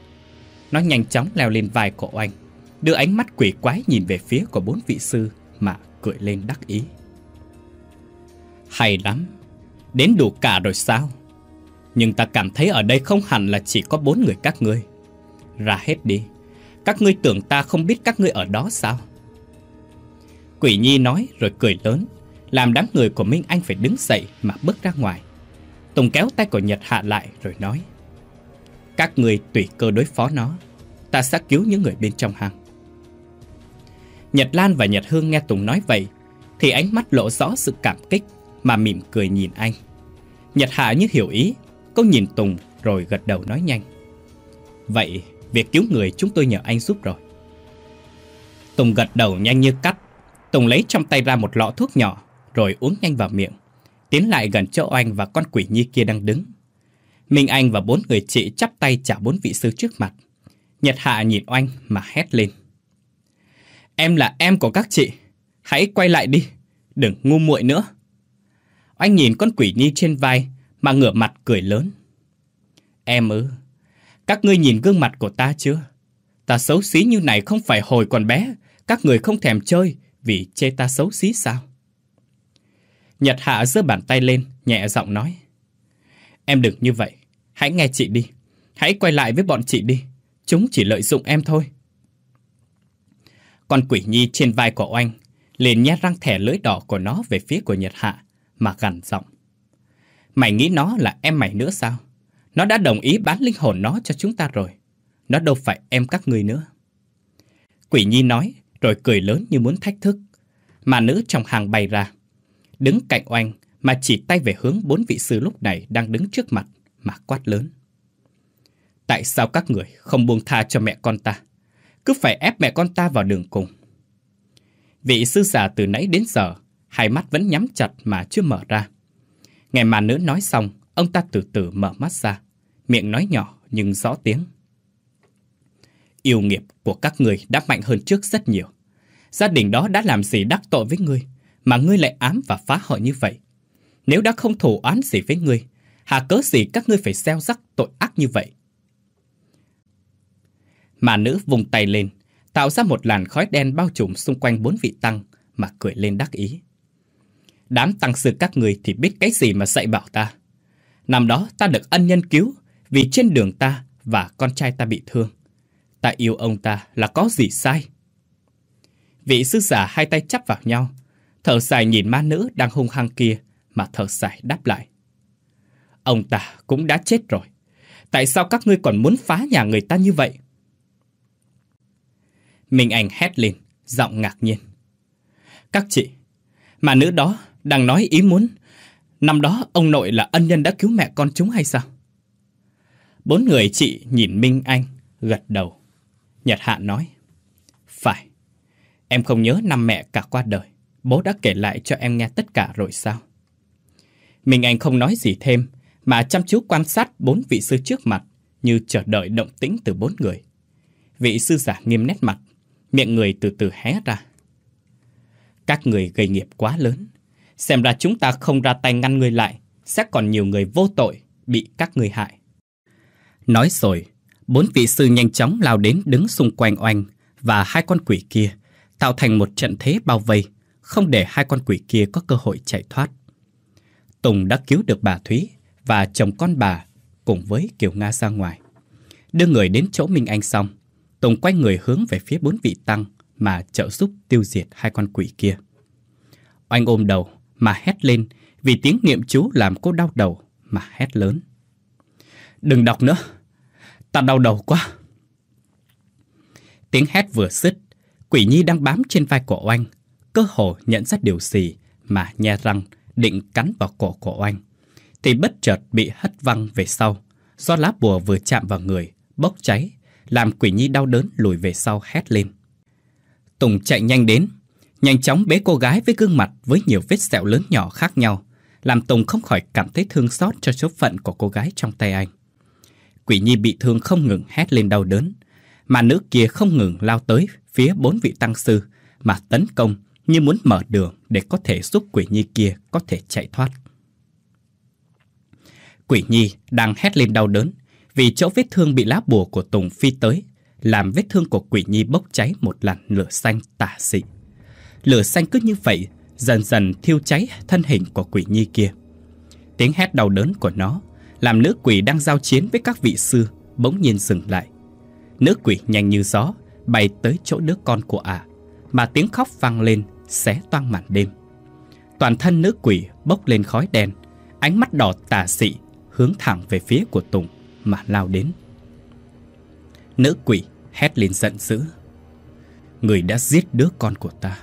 Nó nhanh chóng leo lên vai của oanh, đưa ánh mắt quỷ quái nhìn về phía của bốn vị sư mà cười lên đắc ý. Hay lắm, đến đủ cả rồi sao? Nhưng ta cảm thấy ở đây không hẳn là chỉ có bốn người các ngươi Ra hết đi Các ngươi tưởng ta không biết các ngươi ở đó sao Quỷ Nhi nói rồi cười lớn Làm đám người của Minh Anh phải đứng dậy mà bước ra ngoài Tùng kéo tay của Nhật Hạ lại rồi nói Các người tùy cơ đối phó nó Ta sẽ cứu những người bên trong hang Nhật Lan và Nhật Hương nghe Tùng nói vậy Thì ánh mắt lộ rõ sự cảm kích Mà mỉm cười nhìn anh Nhật Hạ như hiểu ý Cô nhìn Tùng rồi gật đầu nói nhanh. Vậy việc cứu người chúng tôi nhờ anh giúp rồi. Tùng gật đầu nhanh như cắt. Tùng lấy trong tay ra một lọ thuốc nhỏ rồi uống nhanh vào miệng. Tiến lại gần chỗ anh và con quỷ nhi kia đang đứng. Minh Anh và bốn người chị chắp tay chào bốn vị sư trước mặt. Nhật Hạ nhìn oanh mà hét lên. Em là em của các chị. Hãy quay lại đi. Đừng ngu muội nữa. anh nhìn con quỷ nhi trên vai mà ngửa mặt cười lớn. Em ư, các ngươi nhìn gương mặt của ta chưa? Ta xấu xí như này không phải hồi còn bé, các người không thèm chơi vì chê ta xấu xí sao? Nhật Hạ giơ bàn tay lên, nhẹ giọng nói. Em đừng như vậy, hãy nghe chị đi, hãy quay lại với bọn chị đi, chúng chỉ lợi dụng em thôi. Con quỷ nhi trên vai của oanh liền nhét răng thẻ lưỡi đỏ của nó về phía của Nhật Hạ mà gằn giọng. Mày nghĩ nó là em mày nữa sao? Nó đã đồng ý bán linh hồn nó cho chúng ta rồi. Nó đâu phải em các người nữa. Quỷ Nhi nói, rồi cười lớn như muốn thách thức. Mà nữ trong hàng bày ra. Đứng cạnh oanh, mà chỉ tay về hướng bốn vị sư lúc này đang đứng trước mặt, mà quát lớn. Tại sao các người không buông tha cho mẹ con ta? Cứ phải ép mẹ con ta vào đường cùng. Vị sư già từ nãy đến giờ, hai mắt vẫn nhắm chặt mà chưa mở ra. Nghe mà nữ nói xong, ông ta từ từ mở mắt ra, miệng nói nhỏ nhưng rõ tiếng. Yêu nghiệp của các người đã mạnh hơn trước rất nhiều. Gia đình đó đã làm gì đắc tội với ngươi, mà ngươi lại ám và phá họ như vậy. Nếu đã không thủ oán gì với ngươi, hà cớ gì các ngươi phải gieo rắc tội ác như vậy? Mà nữ vùng tay lên, tạo ra một làn khói đen bao trùm xung quanh bốn vị tăng mà cười lên đắc ý đám tăng sư các người thì biết cái gì mà dạy bảo ta. Năm đó ta được ân nhân cứu vì trên đường ta và con trai ta bị thương. Ta yêu ông ta là có gì sai? Vị sư giả hai tay chắp vào nhau, thở dài nhìn ma nữ đang hung hăng kia mà thở dài đáp lại. Ông ta cũng đã chết rồi. Tại sao các ngươi còn muốn phá nhà người ta như vậy? Minh ảnh hét lên, giọng ngạc nhiên. Các chị, mà nữ đó đang nói ý muốn Năm đó ông nội là ân nhân đã cứu mẹ con chúng hay sao? Bốn người chị nhìn Minh Anh, gật đầu. Nhật Hạ nói, Phải, em không nhớ năm mẹ cả qua đời. Bố đã kể lại cho em nghe tất cả rồi sao? Minh Anh không nói gì thêm, mà chăm chú quan sát bốn vị sư trước mặt, như chờ đợi động tĩnh từ bốn người. Vị sư giả nghiêm nét mặt, miệng người từ từ hé ra. Các người gây nghiệp quá lớn, Xem ra chúng ta không ra tay ngăn người lại, sẽ còn nhiều người vô tội bị các người hại. Nói rồi, bốn vị sư nhanh chóng lao đến đứng xung quanh oanh và hai con quỷ kia, tạo thành một trận thế bao vây, không để hai con quỷ kia có cơ hội chạy thoát. Tùng đã cứu được bà Thúy và chồng con bà cùng với Kiều Nga ra ngoài. Đưa người đến chỗ Minh Anh xong, Tùng quay người hướng về phía bốn vị tăng mà trợ giúp tiêu diệt hai con quỷ kia. Oanh ôm đầu, mà hét lên vì tiếng niệm chú làm cô đau đầu mà hét lớn. Đừng đọc nữa, ta đau đầu quá. Tiếng hét vừa dứt, quỷ nhi đang bám trên vai của oanh, cơ hồ nhận ra điều gì mà nhe răng định cắn vào cổ của oanh, thì bất chợt bị hất văng về sau, do lá bùa vừa chạm vào người, bốc cháy, làm quỷ nhi đau đớn lùi về sau hét lên. Tùng chạy nhanh đến, Nhanh chóng bế cô gái với gương mặt với nhiều vết sẹo lớn nhỏ khác nhau, làm Tùng không khỏi cảm thấy thương xót cho số phận của cô gái trong tay anh. Quỷ Nhi bị thương không ngừng hét lên đau đớn, mà nữ kia không ngừng lao tới phía bốn vị tăng sư mà tấn công như muốn mở đường để có thể giúp Quỷ Nhi kia có thể chạy thoát. Quỷ Nhi đang hét lên đau đớn vì chỗ vết thương bị lá bùa của Tùng phi tới làm vết thương của Quỷ Nhi bốc cháy một làn lửa xanh tả xịn lửa xanh cứ như vậy, dần dần thiêu cháy thân hình của quỷ nhi kia. Tiếng hét đau đớn của nó làm nữ quỷ đang giao chiến với các vị sư bỗng nhiên dừng lại. Nữ quỷ nhanh như gió bay tới chỗ đứa con của ả, à, mà tiếng khóc vang lên xé toang màn đêm. Toàn thân nữ quỷ bốc lên khói đen, ánh mắt đỏ tà dị hướng thẳng về phía của Tùng mà lao đến. Nữ quỷ hét lên giận dữ. Người đã giết đứa con của ta.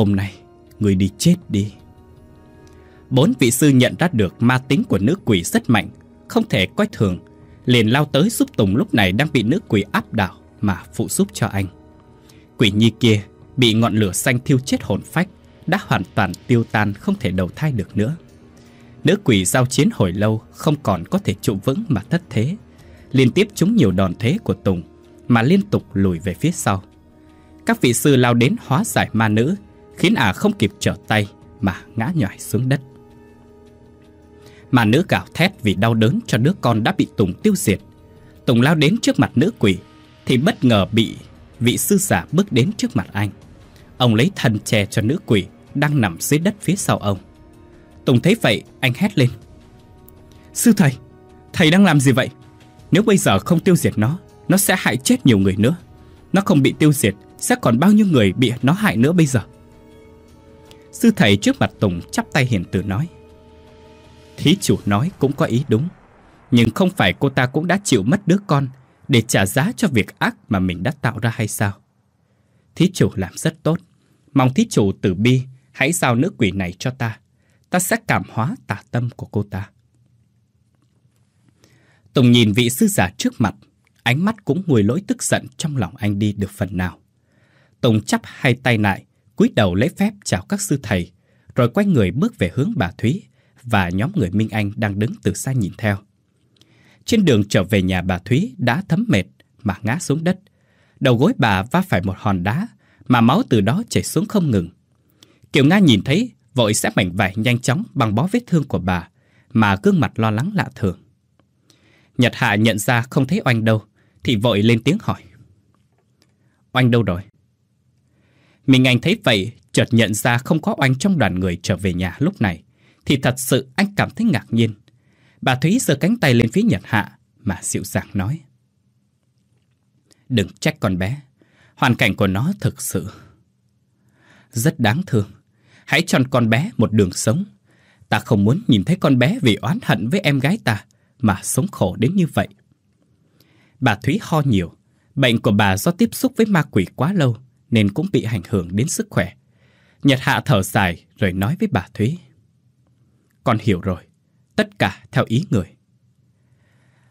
Hôm nay, người đi chết đi. Bốn vị sư nhận ra được ma tính của nữ quỷ rất mạnh, không thể coi thường, liền lao tới giúp Tùng lúc này đang bị nữ quỷ áp đảo mà phụ giúp cho anh. Quỷ nhi kia bị ngọn lửa xanh thiêu chết hồn phách, đã hoàn toàn tiêu tan không thể đầu thai được nữa. Nữ quỷ giao chiến hồi lâu không còn có thể trụ vững mà thất thế, liên tiếp trúng nhiều đòn thế của Tùng mà liên tục lùi về phía sau. Các vị sư lao đến hóa giải ma nữ khiến ả à không kịp trở tay mà ngã nhòi xuống đất. Mà nữ gào thét vì đau đớn cho đứa con đã bị Tùng tiêu diệt. Tùng lao đến trước mặt nữ quỷ thì bất ngờ bị vị sư giả bước đến trước mặt anh. Ông lấy thân che cho nữ quỷ đang nằm dưới đất phía sau ông. Tùng thấy vậy, anh hét lên. Sư thầy, thầy đang làm gì vậy? Nếu bây giờ không tiêu diệt nó, nó sẽ hại chết nhiều người nữa. Nó không bị tiêu diệt, sẽ còn bao nhiêu người bị nó hại nữa bây giờ. Sư thầy trước mặt Tùng chắp tay hiền từ nói Thí chủ nói cũng có ý đúng Nhưng không phải cô ta cũng đã chịu mất đứa con Để trả giá cho việc ác mà mình đã tạo ra hay sao Thí chủ làm rất tốt Mong thí chủ từ bi Hãy giao nữ quỷ này cho ta Ta sẽ cảm hóa tà tâm của cô ta Tùng nhìn vị sư giả trước mặt Ánh mắt cũng nguôi lỗi tức giận trong lòng anh đi được phần nào Tùng chắp hai tay lại cúi đầu lấy phép chào các sư thầy, rồi quay người bước về hướng bà Thúy và nhóm người Minh Anh đang đứng từ xa nhìn theo. Trên đường trở về nhà bà Thúy đã thấm mệt mà ngã xuống đất. Đầu gối bà va phải một hòn đá mà máu từ đó chảy xuống không ngừng. Kiều Nga nhìn thấy vội sẽ mảnh vải nhanh chóng băng bó vết thương của bà mà gương mặt lo lắng lạ thường. Nhật Hạ nhận ra không thấy Oanh đâu thì vội lên tiếng hỏi. Oanh đâu rồi? Mình anh thấy vậy, chợt nhận ra không có oanh trong đoàn người trở về nhà lúc này. Thì thật sự anh cảm thấy ngạc nhiên. Bà Thúy giơ cánh tay lên phía Nhật Hạ mà dịu dàng nói. Đừng trách con bé, hoàn cảnh của nó thực sự rất đáng thương. Hãy cho con bé một đường sống. Ta không muốn nhìn thấy con bé vì oán hận với em gái ta mà sống khổ đến như vậy. Bà Thúy ho nhiều, bệnh của bà do tiếp xúc với ma quỷ quá lâu nên cũng bị ảnh hưởng đến sức khỏe. Nhật Hạ thở dài rồi nói với bà Thúy. Con hiểu rồi, tất cả theo ý người.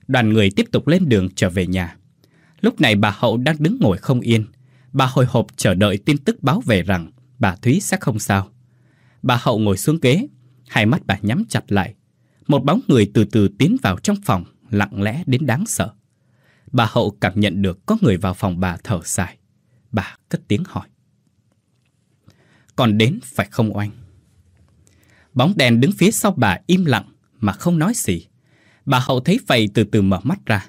Đoàn người tiếp tục lên đường trở về nhà. Lúc này bà Hậu đang đứng ngồi không yên. Bà hồi hộp chờ đợi tin tức báo về rằng bà Thúy sẽ không sao. Bà Hậu ngồi xuống ghế, hai mắt bà nhắm chặt lại. Một bóng người từ từ tiến vào trong phòng, lặng lẽ đến đáng sợ. Bà Hậu cảm nhận được có người vào phòng bà thở dài bà cất tiếng hỏi. Còn đến phải không oanh? Bóng đèn đứng phía sau bà im lặng mà không nói gì. Bà hậu thấy vậy từ từ mở mắt ra.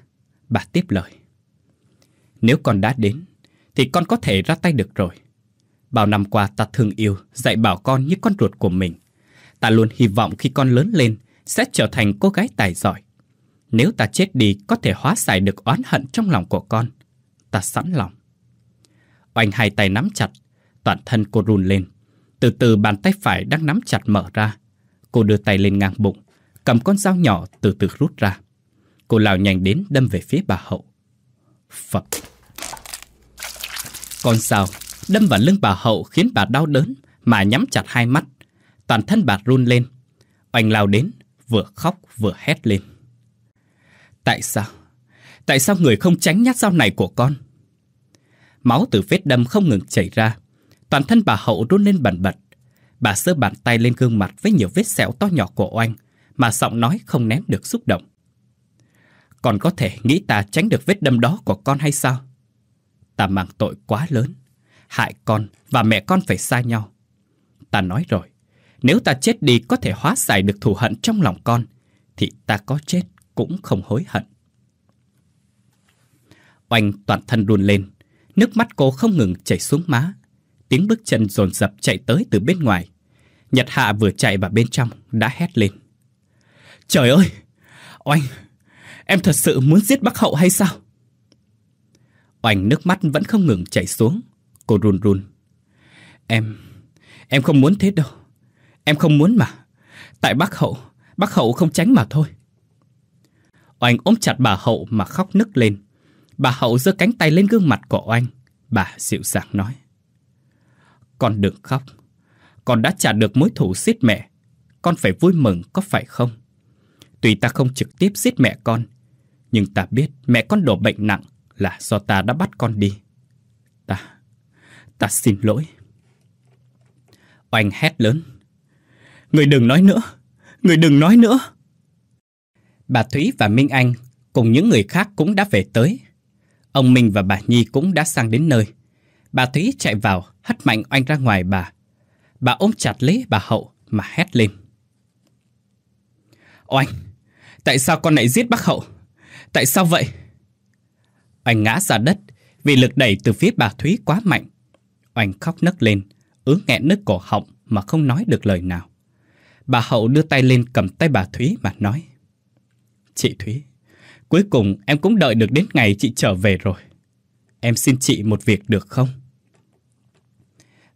Bà tiếp lời. Nếu con đã đến, thì con có thể ra tay được rồi. Bao năm qua ta thương yêu, dạy bảo con như con ruột của mình. Ta luôn hy vọng khi con lớn lên sẽ trở thành cô gái tài giỏi. Nếu ta chết đi có thể hóa giải được oán hận trong lòng của con. Ta sẵn lòng. Oanh hai tay nắm chặt, toàn thân cô run lên. Từ từ bàn tay phải đang nắm chặt mở ra. Cô đưa tay lên ngang bụng, cầm con dao nhỏ từ từ rút ra. Cô lao nhanh đến đâm về phía bà Hậu. phập Con dao đâm vào lưng bà Hậu khiến bà đau đớn mà nhắm chặt hai mắt. Toàn thân bà run lên. Oanh lao đến, vừa khóc vừa hét lên. Tại sao? Tại sao người không tránh nhát dao này của con? Máu từ vết đâm không ngừng chảy ra. Toàn thân bà Hậu run lên bần bật. Bà sơ bàn tay lên gương mặt với nhiều vết sẹo to nhỏ của oanh, mà giọng nói không ném được xúc động. Còn có thể nghĩ ta tránh được vết đâm đó của con hay sao? Ta mang tội quá lớn, hại con và mẹ con phải xa nhau. Ta nói rồi, nếu ta chết đi có thể hóa giải được thù hận trong lòng con, thì ta có chết cũng không hối hận. Oanh toàn thân run lên, Nước mắt cô không ngừng chảy xuống má. Tiếng bước chân dồn dập chạy tới từ bên ngoài. Nhật Hạ vừa chạy vào bên trong đã hét lên. Trời ơi! Oanh! Em thật sự muốn giết bác hậu hay sao? Oanh nước mắt vẫn không ngừng chảy xuống. Cô run run. Em... Em không muốn thế đâu. Em không muốn mà. Tại bác hậu, bác hậu không tránh mà thôi. Oanh ôm chặt bà hậu mà khóc nức lên. Bà Hậu giơ cánh tay lên gương mặt của oanh Bà dịu dàng nói Con đừng khóc Con đã trả được mối thủ giết mẹ Con phải vui mừng có phải không Tuy ta không trực tiếp giết mẹ con Nhưng ta biết mẹ con đổ bệnh nặng Là do ta đã bắt con đi Ta Ta xin lỗi Oanh hét lớn Người đừng nói nữa Người đừng nói nữa Bà Thúy và Minh Anh cùng những người khác cũng đã về tới Ông Minh và bà Nhi cũng đã sang đến nơi. Bà Thúy chạy vào, hất mạnh oanh ra ngoài bà. Bà ôm chặt lấy bà Hậu mà hét lên. Oanh, tại sao con lại giết bác Hậu? Tại sao vậy? Oanh ngã ra đất vì lực đẩy từ phía bà Thúy quá mạnh. Oanh khóc nấc lên, ứ nghẹn nước cổ họng mà không nói được lời nào. Bà Hậu đưa tay lên cầm tay bà Thúy mà nói. Chị Thúy, Cuối cùng em cũng đợi được đến ngày chị trở về rồi. Em xin chị một việc được không?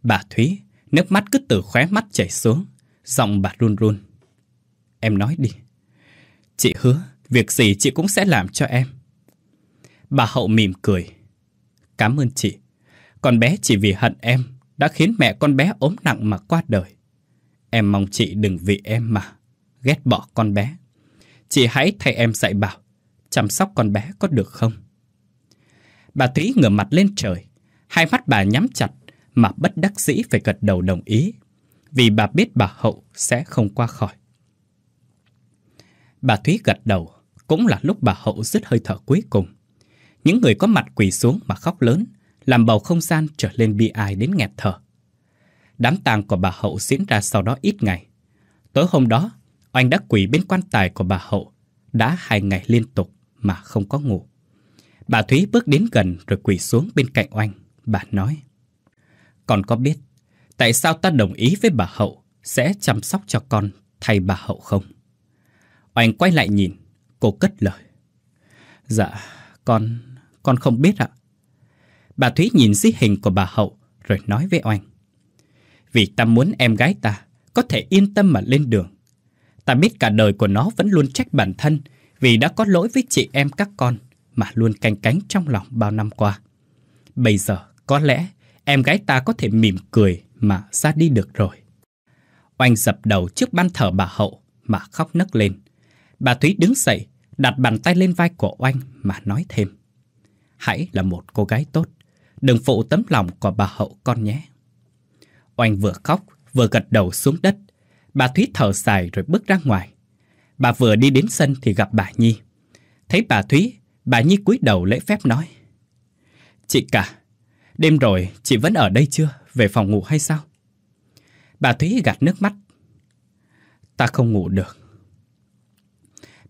Bà Thúy, nước mắt cứ từ khóe mắt chảy xuống, giọng bà run run. Em nói đi. Chị hứa, việc gì chị cũng sẽ làm cho em. Bà Hậu mỉm cười. Cảm ơn chị. Con bé chỉ vì hận em đã khiến mẹ con bé ốm nặng mà qua đời. Em mong chị đừng vì em mà ghét bỏ con bé. Chị hãy thay em dạy bảo chăm sóc con bé có được không? Bà Thúy ngửa mặt lên trời, hai mắt bà nhắm chặt mà bất đắc dĩ phải gật đầu đồng ý, vì bà biết bà Hậu sẽ không qua khỏi. Bà Thúy gật đầu, cũng là lúc bà Hậu dứt hơi thở cuối cùng. Những người có mặt quỳ xuống mà khóc lớn, làm bầu không gian trở lên bi ai đến nghẹt thở. Đám tang của bà Hậu diễn ra sau đó ít ngày. Tối hôm đó, anh đã quỳ bên quan tài của bà Hậu đã hai ngày liên tục mà không có ngủ. Bà Thúy bước đến gần rồi quỳ xuống bên cạnh oanh. Bà nói, Con có biết tại sao ta đồng ý với bà Hậu sẽ chăm sóc cho con thay bà Hậu không? Oanh quay lại nhìn, cô cất lời. Dạ, con, con không biết ạ. Bà Thúy nhìn dưới hình của bà Hậu rồi nói với Oanh. Vì ta muốn em gái ta có thể yên tâm mà lên đường. Ta biết cả đời của nó vẫn luôn trách bản thân vì đã có lỗi với chị em các con mà luôn canh cánh trong lòng bao năm qua. Bây giờ có lẽ em gái ta có thể mỉm cười mà ra đi được rồi. Oanh dập đầu trước ban thờ bà Hậu mà khóc nấc lên. Bà Thúy đứng dậy, đặt bàn tay lên vai của Oanh mà nói thêm. Hãy là một cô gái tốt, đừng phụ tấm lòng của bà Hậu con nhé. Oanh vừa khóc, vừa gật đầu xuống đất. Bà Thúy thở dài rồi bước ra ngoài. Bà vừa đi đến sân thì gặp bà Nhi. Thấy bà Thúy, bà Nhi cúi đầu lễ phép nói. Chị cả, đêm rồi chị vẫn ở đây chưa? Về phòng ngủ hay sao? Bà Thúy gạt nước mắt. Ta không ngủ được.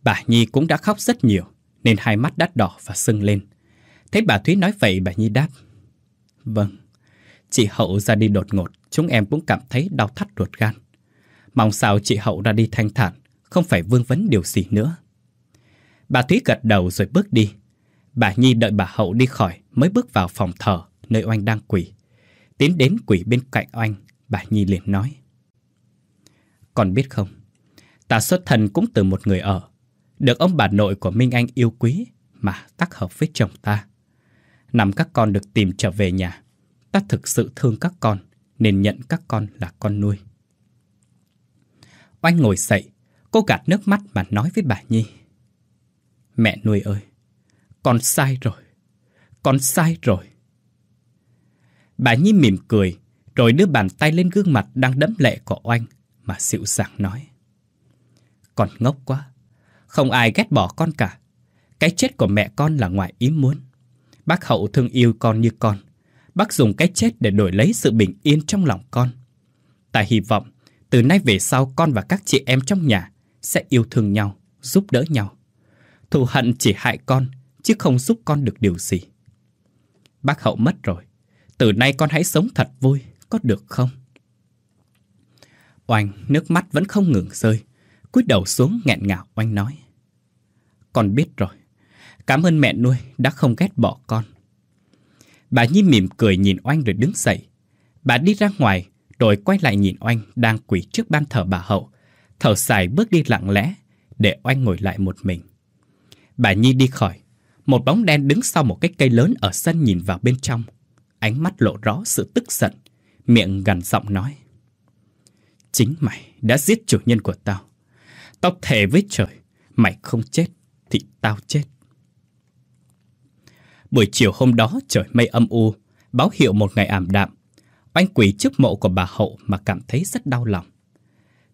Bà Nhi cũng đã khóc rất nhiều, nên hai mắt đắt đỏ và sưng lên. Thấy bà Thúy nói vậy, bà Nhi đáp. Vâng, chị Hậu ra đi đột ngột, chúng em cũng cảm thấy đau thắt ruột gan. Mong sao chị Hậu ra đi thanh thản, không phải vương vấn điều gì nữa. Bà Thúy gật đầu rồi bước đi. Bà Nhi đợi bà Hậu đi khỏi mới bước vào phòng thờ nơi oanh đang quỳ. Tiến đến quỳ bên cạnh oanh, bà Nhi liền nói. Còn biết không, ta xuất thần cũng từ một người ở, được ông bà nội của Minh Anh yêu quý mà tác hợp với chồng ta. nằm các con được tìm trở về nhà, ta thực sự thương các con nên nhận các con là con nuôi. Oanh ngồi dậy, Cô gạt nước mắt mà nói với bà Nhi. Mẹ nuôi ơi, con sai rồi, con sai rồi. Bà Nhi mỉm cười, rồi đưa bàn tay lên gương mặt đang đẫm lệ của oanh mà dịu dàng nói. Con ngốc quá, không ai ghét bỏ con cả. Cái chết của mẹ con là ngoài ý muốn. Bác Hậu thương yêu con như con. Bác dùng cái chết để đổi lấy sự bình yên trong lòng con. Ta hy vọng, từ nay về sau con và các chị em trong nhà sẽ yêu thương nhau, giúp đỡ nhau. Thù hận chỉ hại con, chứ không giúp con được điều gì. Bác Hậu mất rồi, từ nay con hãy sống thật vui, có được không? Oanh nước mắt vẫn không ngừng rơi, cúi đầu xuống nghẹn ngào Oanh nói. Con biết rồi, cảm ơn mẹ nuôi đã không ghét bỏ con. Bà Nhi mỉm cười nhìn Oanh rồi đứng dậy. Bà đi ra ngoài, rồi quay lại nhìn Oanh đang quỳ trước ban thờ bà Hậu, Thở dài bước đi lặng lẽ Để oanh ngồi lại một mình Bà Nhi đi khỏi Một bóng đen đứng sau một cái cây lớn ở sân nhìn vào bên trong Ánh mắt lộ rõ sự tức giận Miệng gần giọng nói Chính mày đã giết chủ nhân của tao Tao thề với trời Mày không chết thì tao chết Buổi chiều hôm đó trời mây âm u Báo hiệu một ngày ảm đạm Oanh quỳ trước mộ của bà Hậu mà cảm thấy rất đau lòng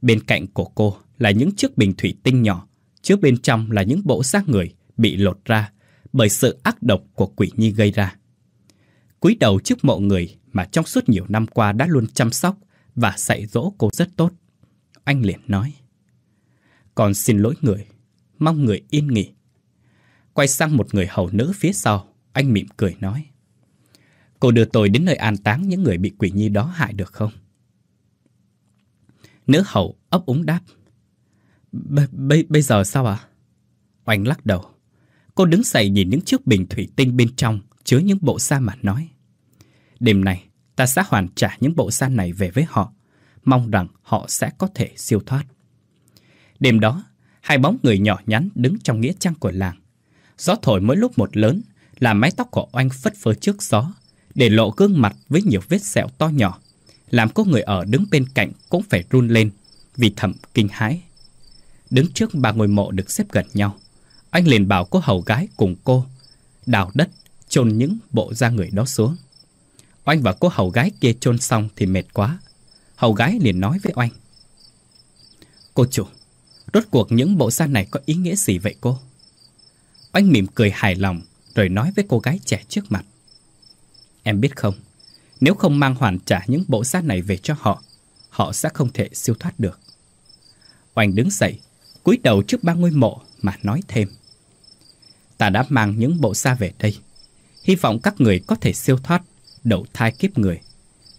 Bên cạnh của cô là những chiếc bình thủy tinh nhỏ, chứa bên trong là những bộ xác người bị lột ra bởi sự ác độc của quỷ nhi gây ra. Cúi đầu trước mộ người mà trong suốt nhiều năm qua đã luôn chăm sóc và dạy dỗ cô rất tốt. Anh liền nói, còn xin lỗi người, mong người yên nghỉ. Quay sang một người hầu nữ phía sau, anh mỉm cười nói, cô đưa tôi đến nơi an táng những người bị quỷ nhi đó hại được không? Nữ hậu ấp úng đáp. Bây bây giờ sao ạ? Oanh lắc đầu. Cô đứng dậy nhìn những chiếc bình thủy tinh bên trong chứa những bộ sa mà nói. Đêm nay, ta sẽ hoàn trả những bộ sa này về với họ, mong rằng họ sẽ có thể siêu thoát. Đêm đó, hai bóng người nhỏ nhắn đứng trong nghĩa trang của làng. Gió thổi mỗi lúc một lớn, làm mái tóc của oanh phất phơ trước gió, để lộ gương mặt với nhiều vết sẹo to nhỏ làm có người ở đứng bên cạnh cũng phải run lên vì thầm kinh hãi. Đứng trước ba ngôi mộ được xếp gần nhau, anh liền bảo cô hầu gái cùng cô đào đất chôn những bộ da người đó xuống. Oanh và cô hầu gái kia chôn xong thì mệt quá. Hầu gái liền nói với Oanh. Cô chủ, rốt cuộc những bộ da này có ý nghĩa gì vậy cô? Oanh mỉm cười hài lòng rồi nói với cô gái trẻ trước mặt. Em biết không, nếu không mang hoàn trả những bộ xác này về cho họ, họ sẽ không thể siêu thoát được. Oanh đứng dậy, cúi đầu trước ba ngôi mộ mà nói thêm. Ta đã mang những bộ xa về đây. Hy vọng các người có thể siêu thoát, đậu thai kiếp người.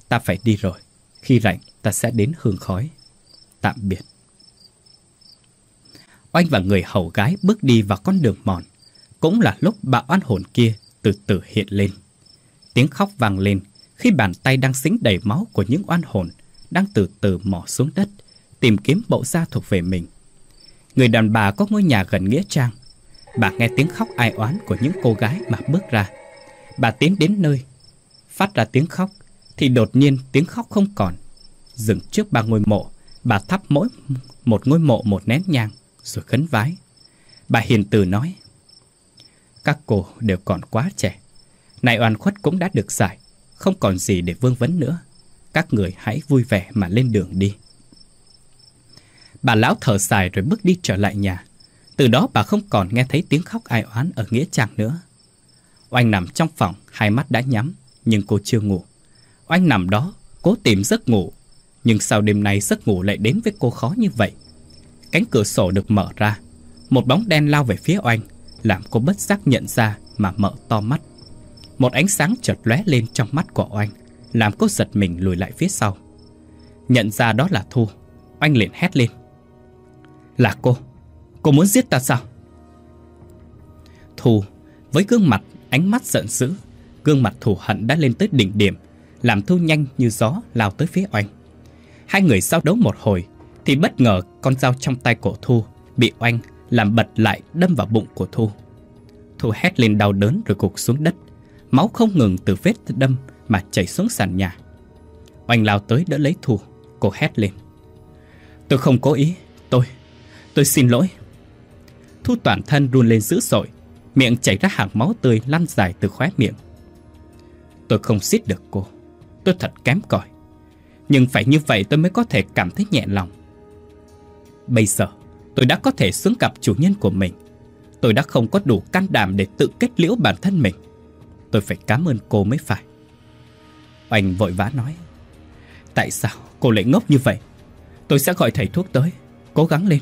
Ta phải đi rồi. Khi rảnh, ta sẽ đến hương khói. Tạm biệt. Oanh và người hầu gái bước đi vào con đường mòn. Cũng là lúc bà oan hồn kia từ từ hiện lên. Tiếng khóc vang lên khi bàn tay đang xính đầy máu của những oan hồn đang từ từ mò xuống đất, tìm kiếm bộ da thuộc về mình. Người đàn bà có ngôi nhà gần Nghĩa Trang. Bà nghe tiếng khóc ai oán của những cô gái mà bước ra. Bà tiến đến nơi, phát ra tiếng khóc, thì đột nhiên tiếng khóc không còn. Dừng trước ba ngôi mộ, bà thắp mỗi một ngôi mộ một nén nhang, rồi khấn vái. Bà hiền từ nói, các cô đều còn quá trẻ. nay oan khuất cũng đã được giải. Không còn gì để vương vấn nữa Các người hãy vui vẻ mà lên đường đi Bà lão thở dài rồi bước đi trở lại nhà Từ đó bà không còn nghe thấy tiếng khóc ai oán ở Nghĩa Trang nữa Oanh nằm trong phòng, hai mắt đã nhắm Nhưng cô chưa ngủ Oanh nằm đó, cố tìm giấc ngủ Nhưng sau đêm nay giấc ngủ lại đến với cô khó như vậy Cánh cửa sổ được mở ra Một bóng đen lao về phía Oanh Làm cô bất giác nhận ra mà mở to mắt một ánh sáng chợt lóe lên trong mắt của oanh Làm cô giật mình lùi lại phía sau Nhận ra đó là Thu Oanh liền hét lên Là cô Cô muốn giết ta sao Thu Với gương mặt ánh mắt giận dữ Gương mặt thù hận đã lên tới đỉnh điểm Làm Thu nhanh như gió lao tới phía oanh Hai người giao đấu một hồi Thì bất ngờ con dao trong tay của Thu Bị oanh làm bật lại đâm vào bụng của Thu Thu hét lên đau đớn rồi gục xuống đất Máu không ngừng từ vết đâm mà chảy xuống sàn nhà. Oanh lao tới đỡ lấy thù, cô hét lên. Tôi không cố ý, tôi, tôi xin lỗi. Thu toàn thân run lên dữ dội, miệng chảy ra hàng máu tươi lăn dài từ khóe miệng. Tôi không xiết được cô, tôi thật kém cỏi. Nhưng phải như vậy tôi mới có thể cảm thấy nhẹ lòng. Bây giờ, tôi đã có thể xuống gặp chủ nhân của mình. Tôi đã không có đủ can đảm để tự kết liễu bản thân mình. Tôi phải cảm ơn cô mới phải Oanh vội vã nói Tại sao cô lại ngốc như vậy Tôi sẽ gọi thầy thuốc tới Cố gắng lên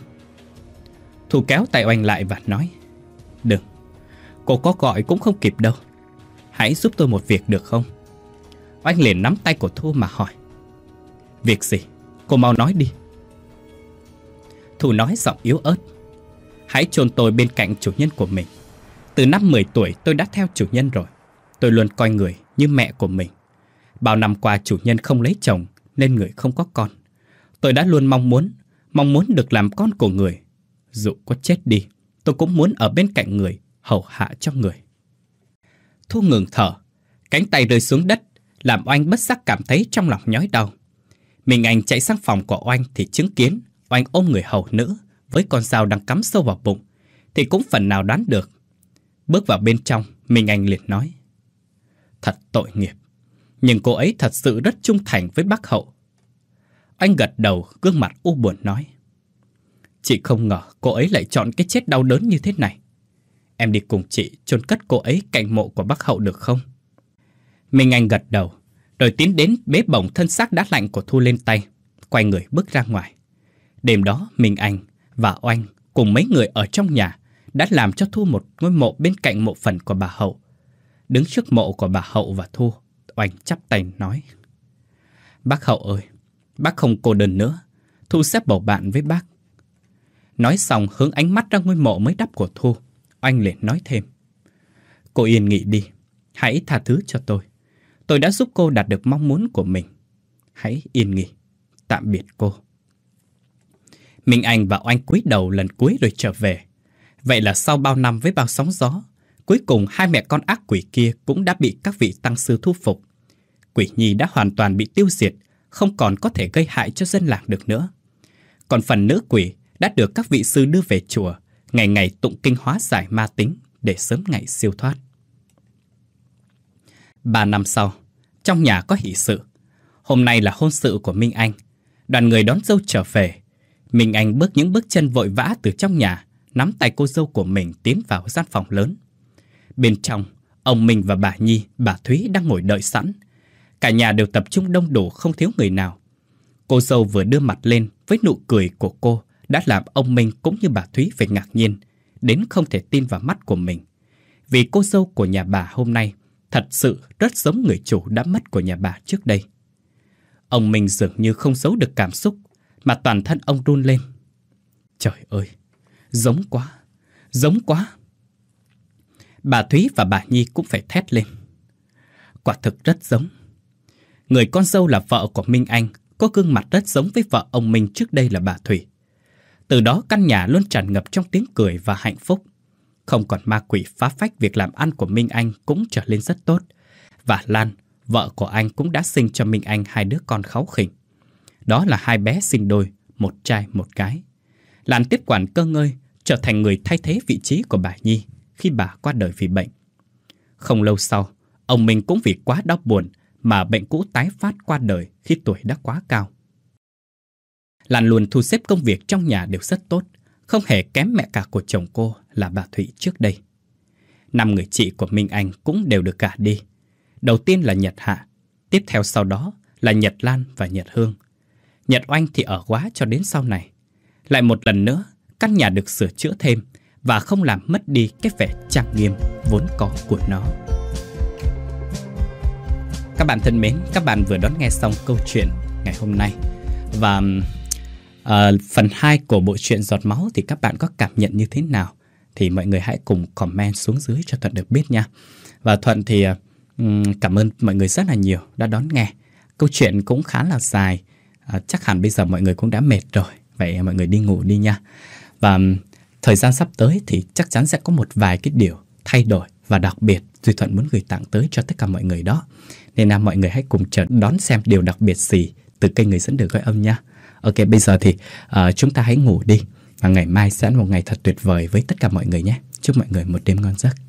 Thu kéo tay Oanh lại và nói Đừng Cô có gọi cũng không kịp đâu Hãy giúp tôi một việc được không Oanh liền nắm tay của Thu mà hỏi Việc gì Cô mau nói đi Thu nói giọng yếu ớt Hãy chôn tôi bên cạnh chủ nhân của mình Từ năm 10 tuổi tôi đã theo chủ nhân rồi Tôi luôn coi người như mẹ của mình. Bao năm qua chủ nhân không lấy chồng nên người không có con. Tôi đã luôn mong muốn, mong muốn được làm con của người. Dù có chết đi, tôi cũng muốn ở bên cạnh người, hầu hạ cho người. Thu ngừng thở, cánh tay rơi xuống đất, làm oanh bất giác cảm thấy trong lòng nhói đau. Mình anh chạy sang phòng của oanh thì chứng kiến oanh ôm người hầu nữ với con dao đang cắm sâu vào bụng, thì cũng phần nào đoán được. Bước vào bên trong, mình anh liền nói thật tội nghiệp. Nhưng cô ấy thật sự rất trung thành với bác hậu. Anh gật đầu, gương mặt u buồn nói. Chị không ngờ cô ấy lại chọn cái chết đau đớn như thế này. Em đi cùng chị chôn cất cô ấy cạnh mộ của bác hậu được không? Minh Anh gật đầu, rồi tiến đến bế bổng thân xác đã lạnh của Thu lên tay, quay người bước ra ngoài. Đêm đó, Minh Anh và Oanh cùng mấy người ở trong nhà đã làm cho Thu một ngôi mộ bên cạnh mộ phần của bà hậu đứng trước mộ của bà Hậu và Thu, oanh chắp tay nói. Bác Hậu ơi, bác không cô đơn nữa, Thu xếp bầu bạn với bác. Nói xong hướng ánh mắt ra ngôi mộ mới đắp của Thu, oanh liền nói thêm. Cô yên nghỉ đi, hãy tha thứ cho tôi. Tôi đã giúp cô đạt được mong muốn của mình. Hãy yên nghỉ, tạm biệt cô. Minh Anh và Oanh cúi đầu lần cuối rồi trở về. Vậy là sau bao năm với bao sóng gió, Cuối cùng hai mẹ con ác quỷ kia cũng đã bị các vị tăng sư thu phục. Quỷ nhi đã hoàn toàn bị tiêu diệt, không còn có thể gây hại cho dân làng được nữa. Còn phần nữ quỷ đã được các vị sư đưa về chùa, ngày ngày tụng kinh hóa giải ma tính để sớm ngày siêu thoát. Ba năm sau, trong nhà có hỷ sự. Hôm nay là hôn sự của Minh Anh. Đoàn người đón dâu trở về. Minh Anh bước những bước chân vội vã từ trong nhà, nắm tay cô dâu của mình tiến vào gian phòng lớn. Bên trong, ông Minh và bà Nhi, bà Thúy đang ngồi đợi sẵn. Cả nhà đều tập trung đông đủ không thiếu người nào. Cô dâu vừa đưa mặt lên với nụ cười của cô đã làm ông Minh cũng như bà Thúy phải ngạc nhiên, đến không thể tin vào mắt của mình. Vì cô dâu của nhà bà hôm nay thật sự rất giống người chủ đã mất của nhà bà trước đây. Ông Minh dường như không giấu được cảm xúc mà toàn thân ông run lên. Trời ơi, giống quá, giống quá bà Thúy và bà Nhi cũng phải thét lên. Quả thực rất giống. Người con dâu là vợ của Minh Anh có gương mặt rất giống với vợ ông minh trước đây là bà Thủy. Từ đó căn nhà luôn tràn ngập trong tiếng cười và hạnh phúc. Không còn ma quỷ phá phách việc làm ăn của Minh Anh cũng trở lên rất tốt. Và Lan, vợ của anh cũng đã sinh cho Minh Anh hai đứa con kháu khỉnh. Đó là hai bé sinh đôi, một trai một gái. Lan tiếp quản cơ ngơi, trở thành người thay thế vị trí của bà Nhi khi bà qua đời vì bệnh. Không lâu sau, ông mình cũng vì quá đau buồn mà bệnh cũ tái phát qua đời khi tuổi đã quá cao. Lan luôn thu xếp công việc trong nhà đều rất tốt, không hề kém mẹ cả của chồng cô là bà Thụy trước đây. Năm người chị của Minh Anh cũng đều được cả đi. Đầu tiên là Nhật Hạ, tiếp theo sau đó là Nhật Lan và Nhật Hương. Nhật Oanh thì ở quá cho đến sau này. Lại một lần nữa, căn nhà được sửa chữa thêm và không làm mất đi cái vẻ trang nghiêm vốn có của nó. Các bạn thân mến, các bạn vừa đón nghe xong câu chuyện ngày hôm nay và uh, phần 2 của bộ truyện Giọt Máu thì các bạn có cảm nhận như thế nào? Thì mọi người hãy cùng comment xuống dưới cho Thuận được biết nha. Và Thuận thì um, cảm ơn mọi người rất là nhiều đã đón nghe. Câu chuyện cũng khá là dài, uh, chắc hẳn bây giờ mọi người cũng đã mệt rồi. Vậy mọi người đi ngủ đi nha. Và Thời gian sắp tới thì chắc chắn sẽ có một vài cái điều thay đổi và đặc biệt Duy Thuận muốn gửi tặng tới cho tất cả mọi người đó. Nên là mọi người hãy cùng chờ đón xem điều đặc biệt gì từ kênh Người Dẫn Đường Gọi Âm nha. Ok, bây giờ thì uh, chúng ta hãy ngủ đi. Và ngày mai sẽ là một ngày thật tuyệt vời với tất cả mọi người nhé. Chúc mọi người một đêm ngon giấc.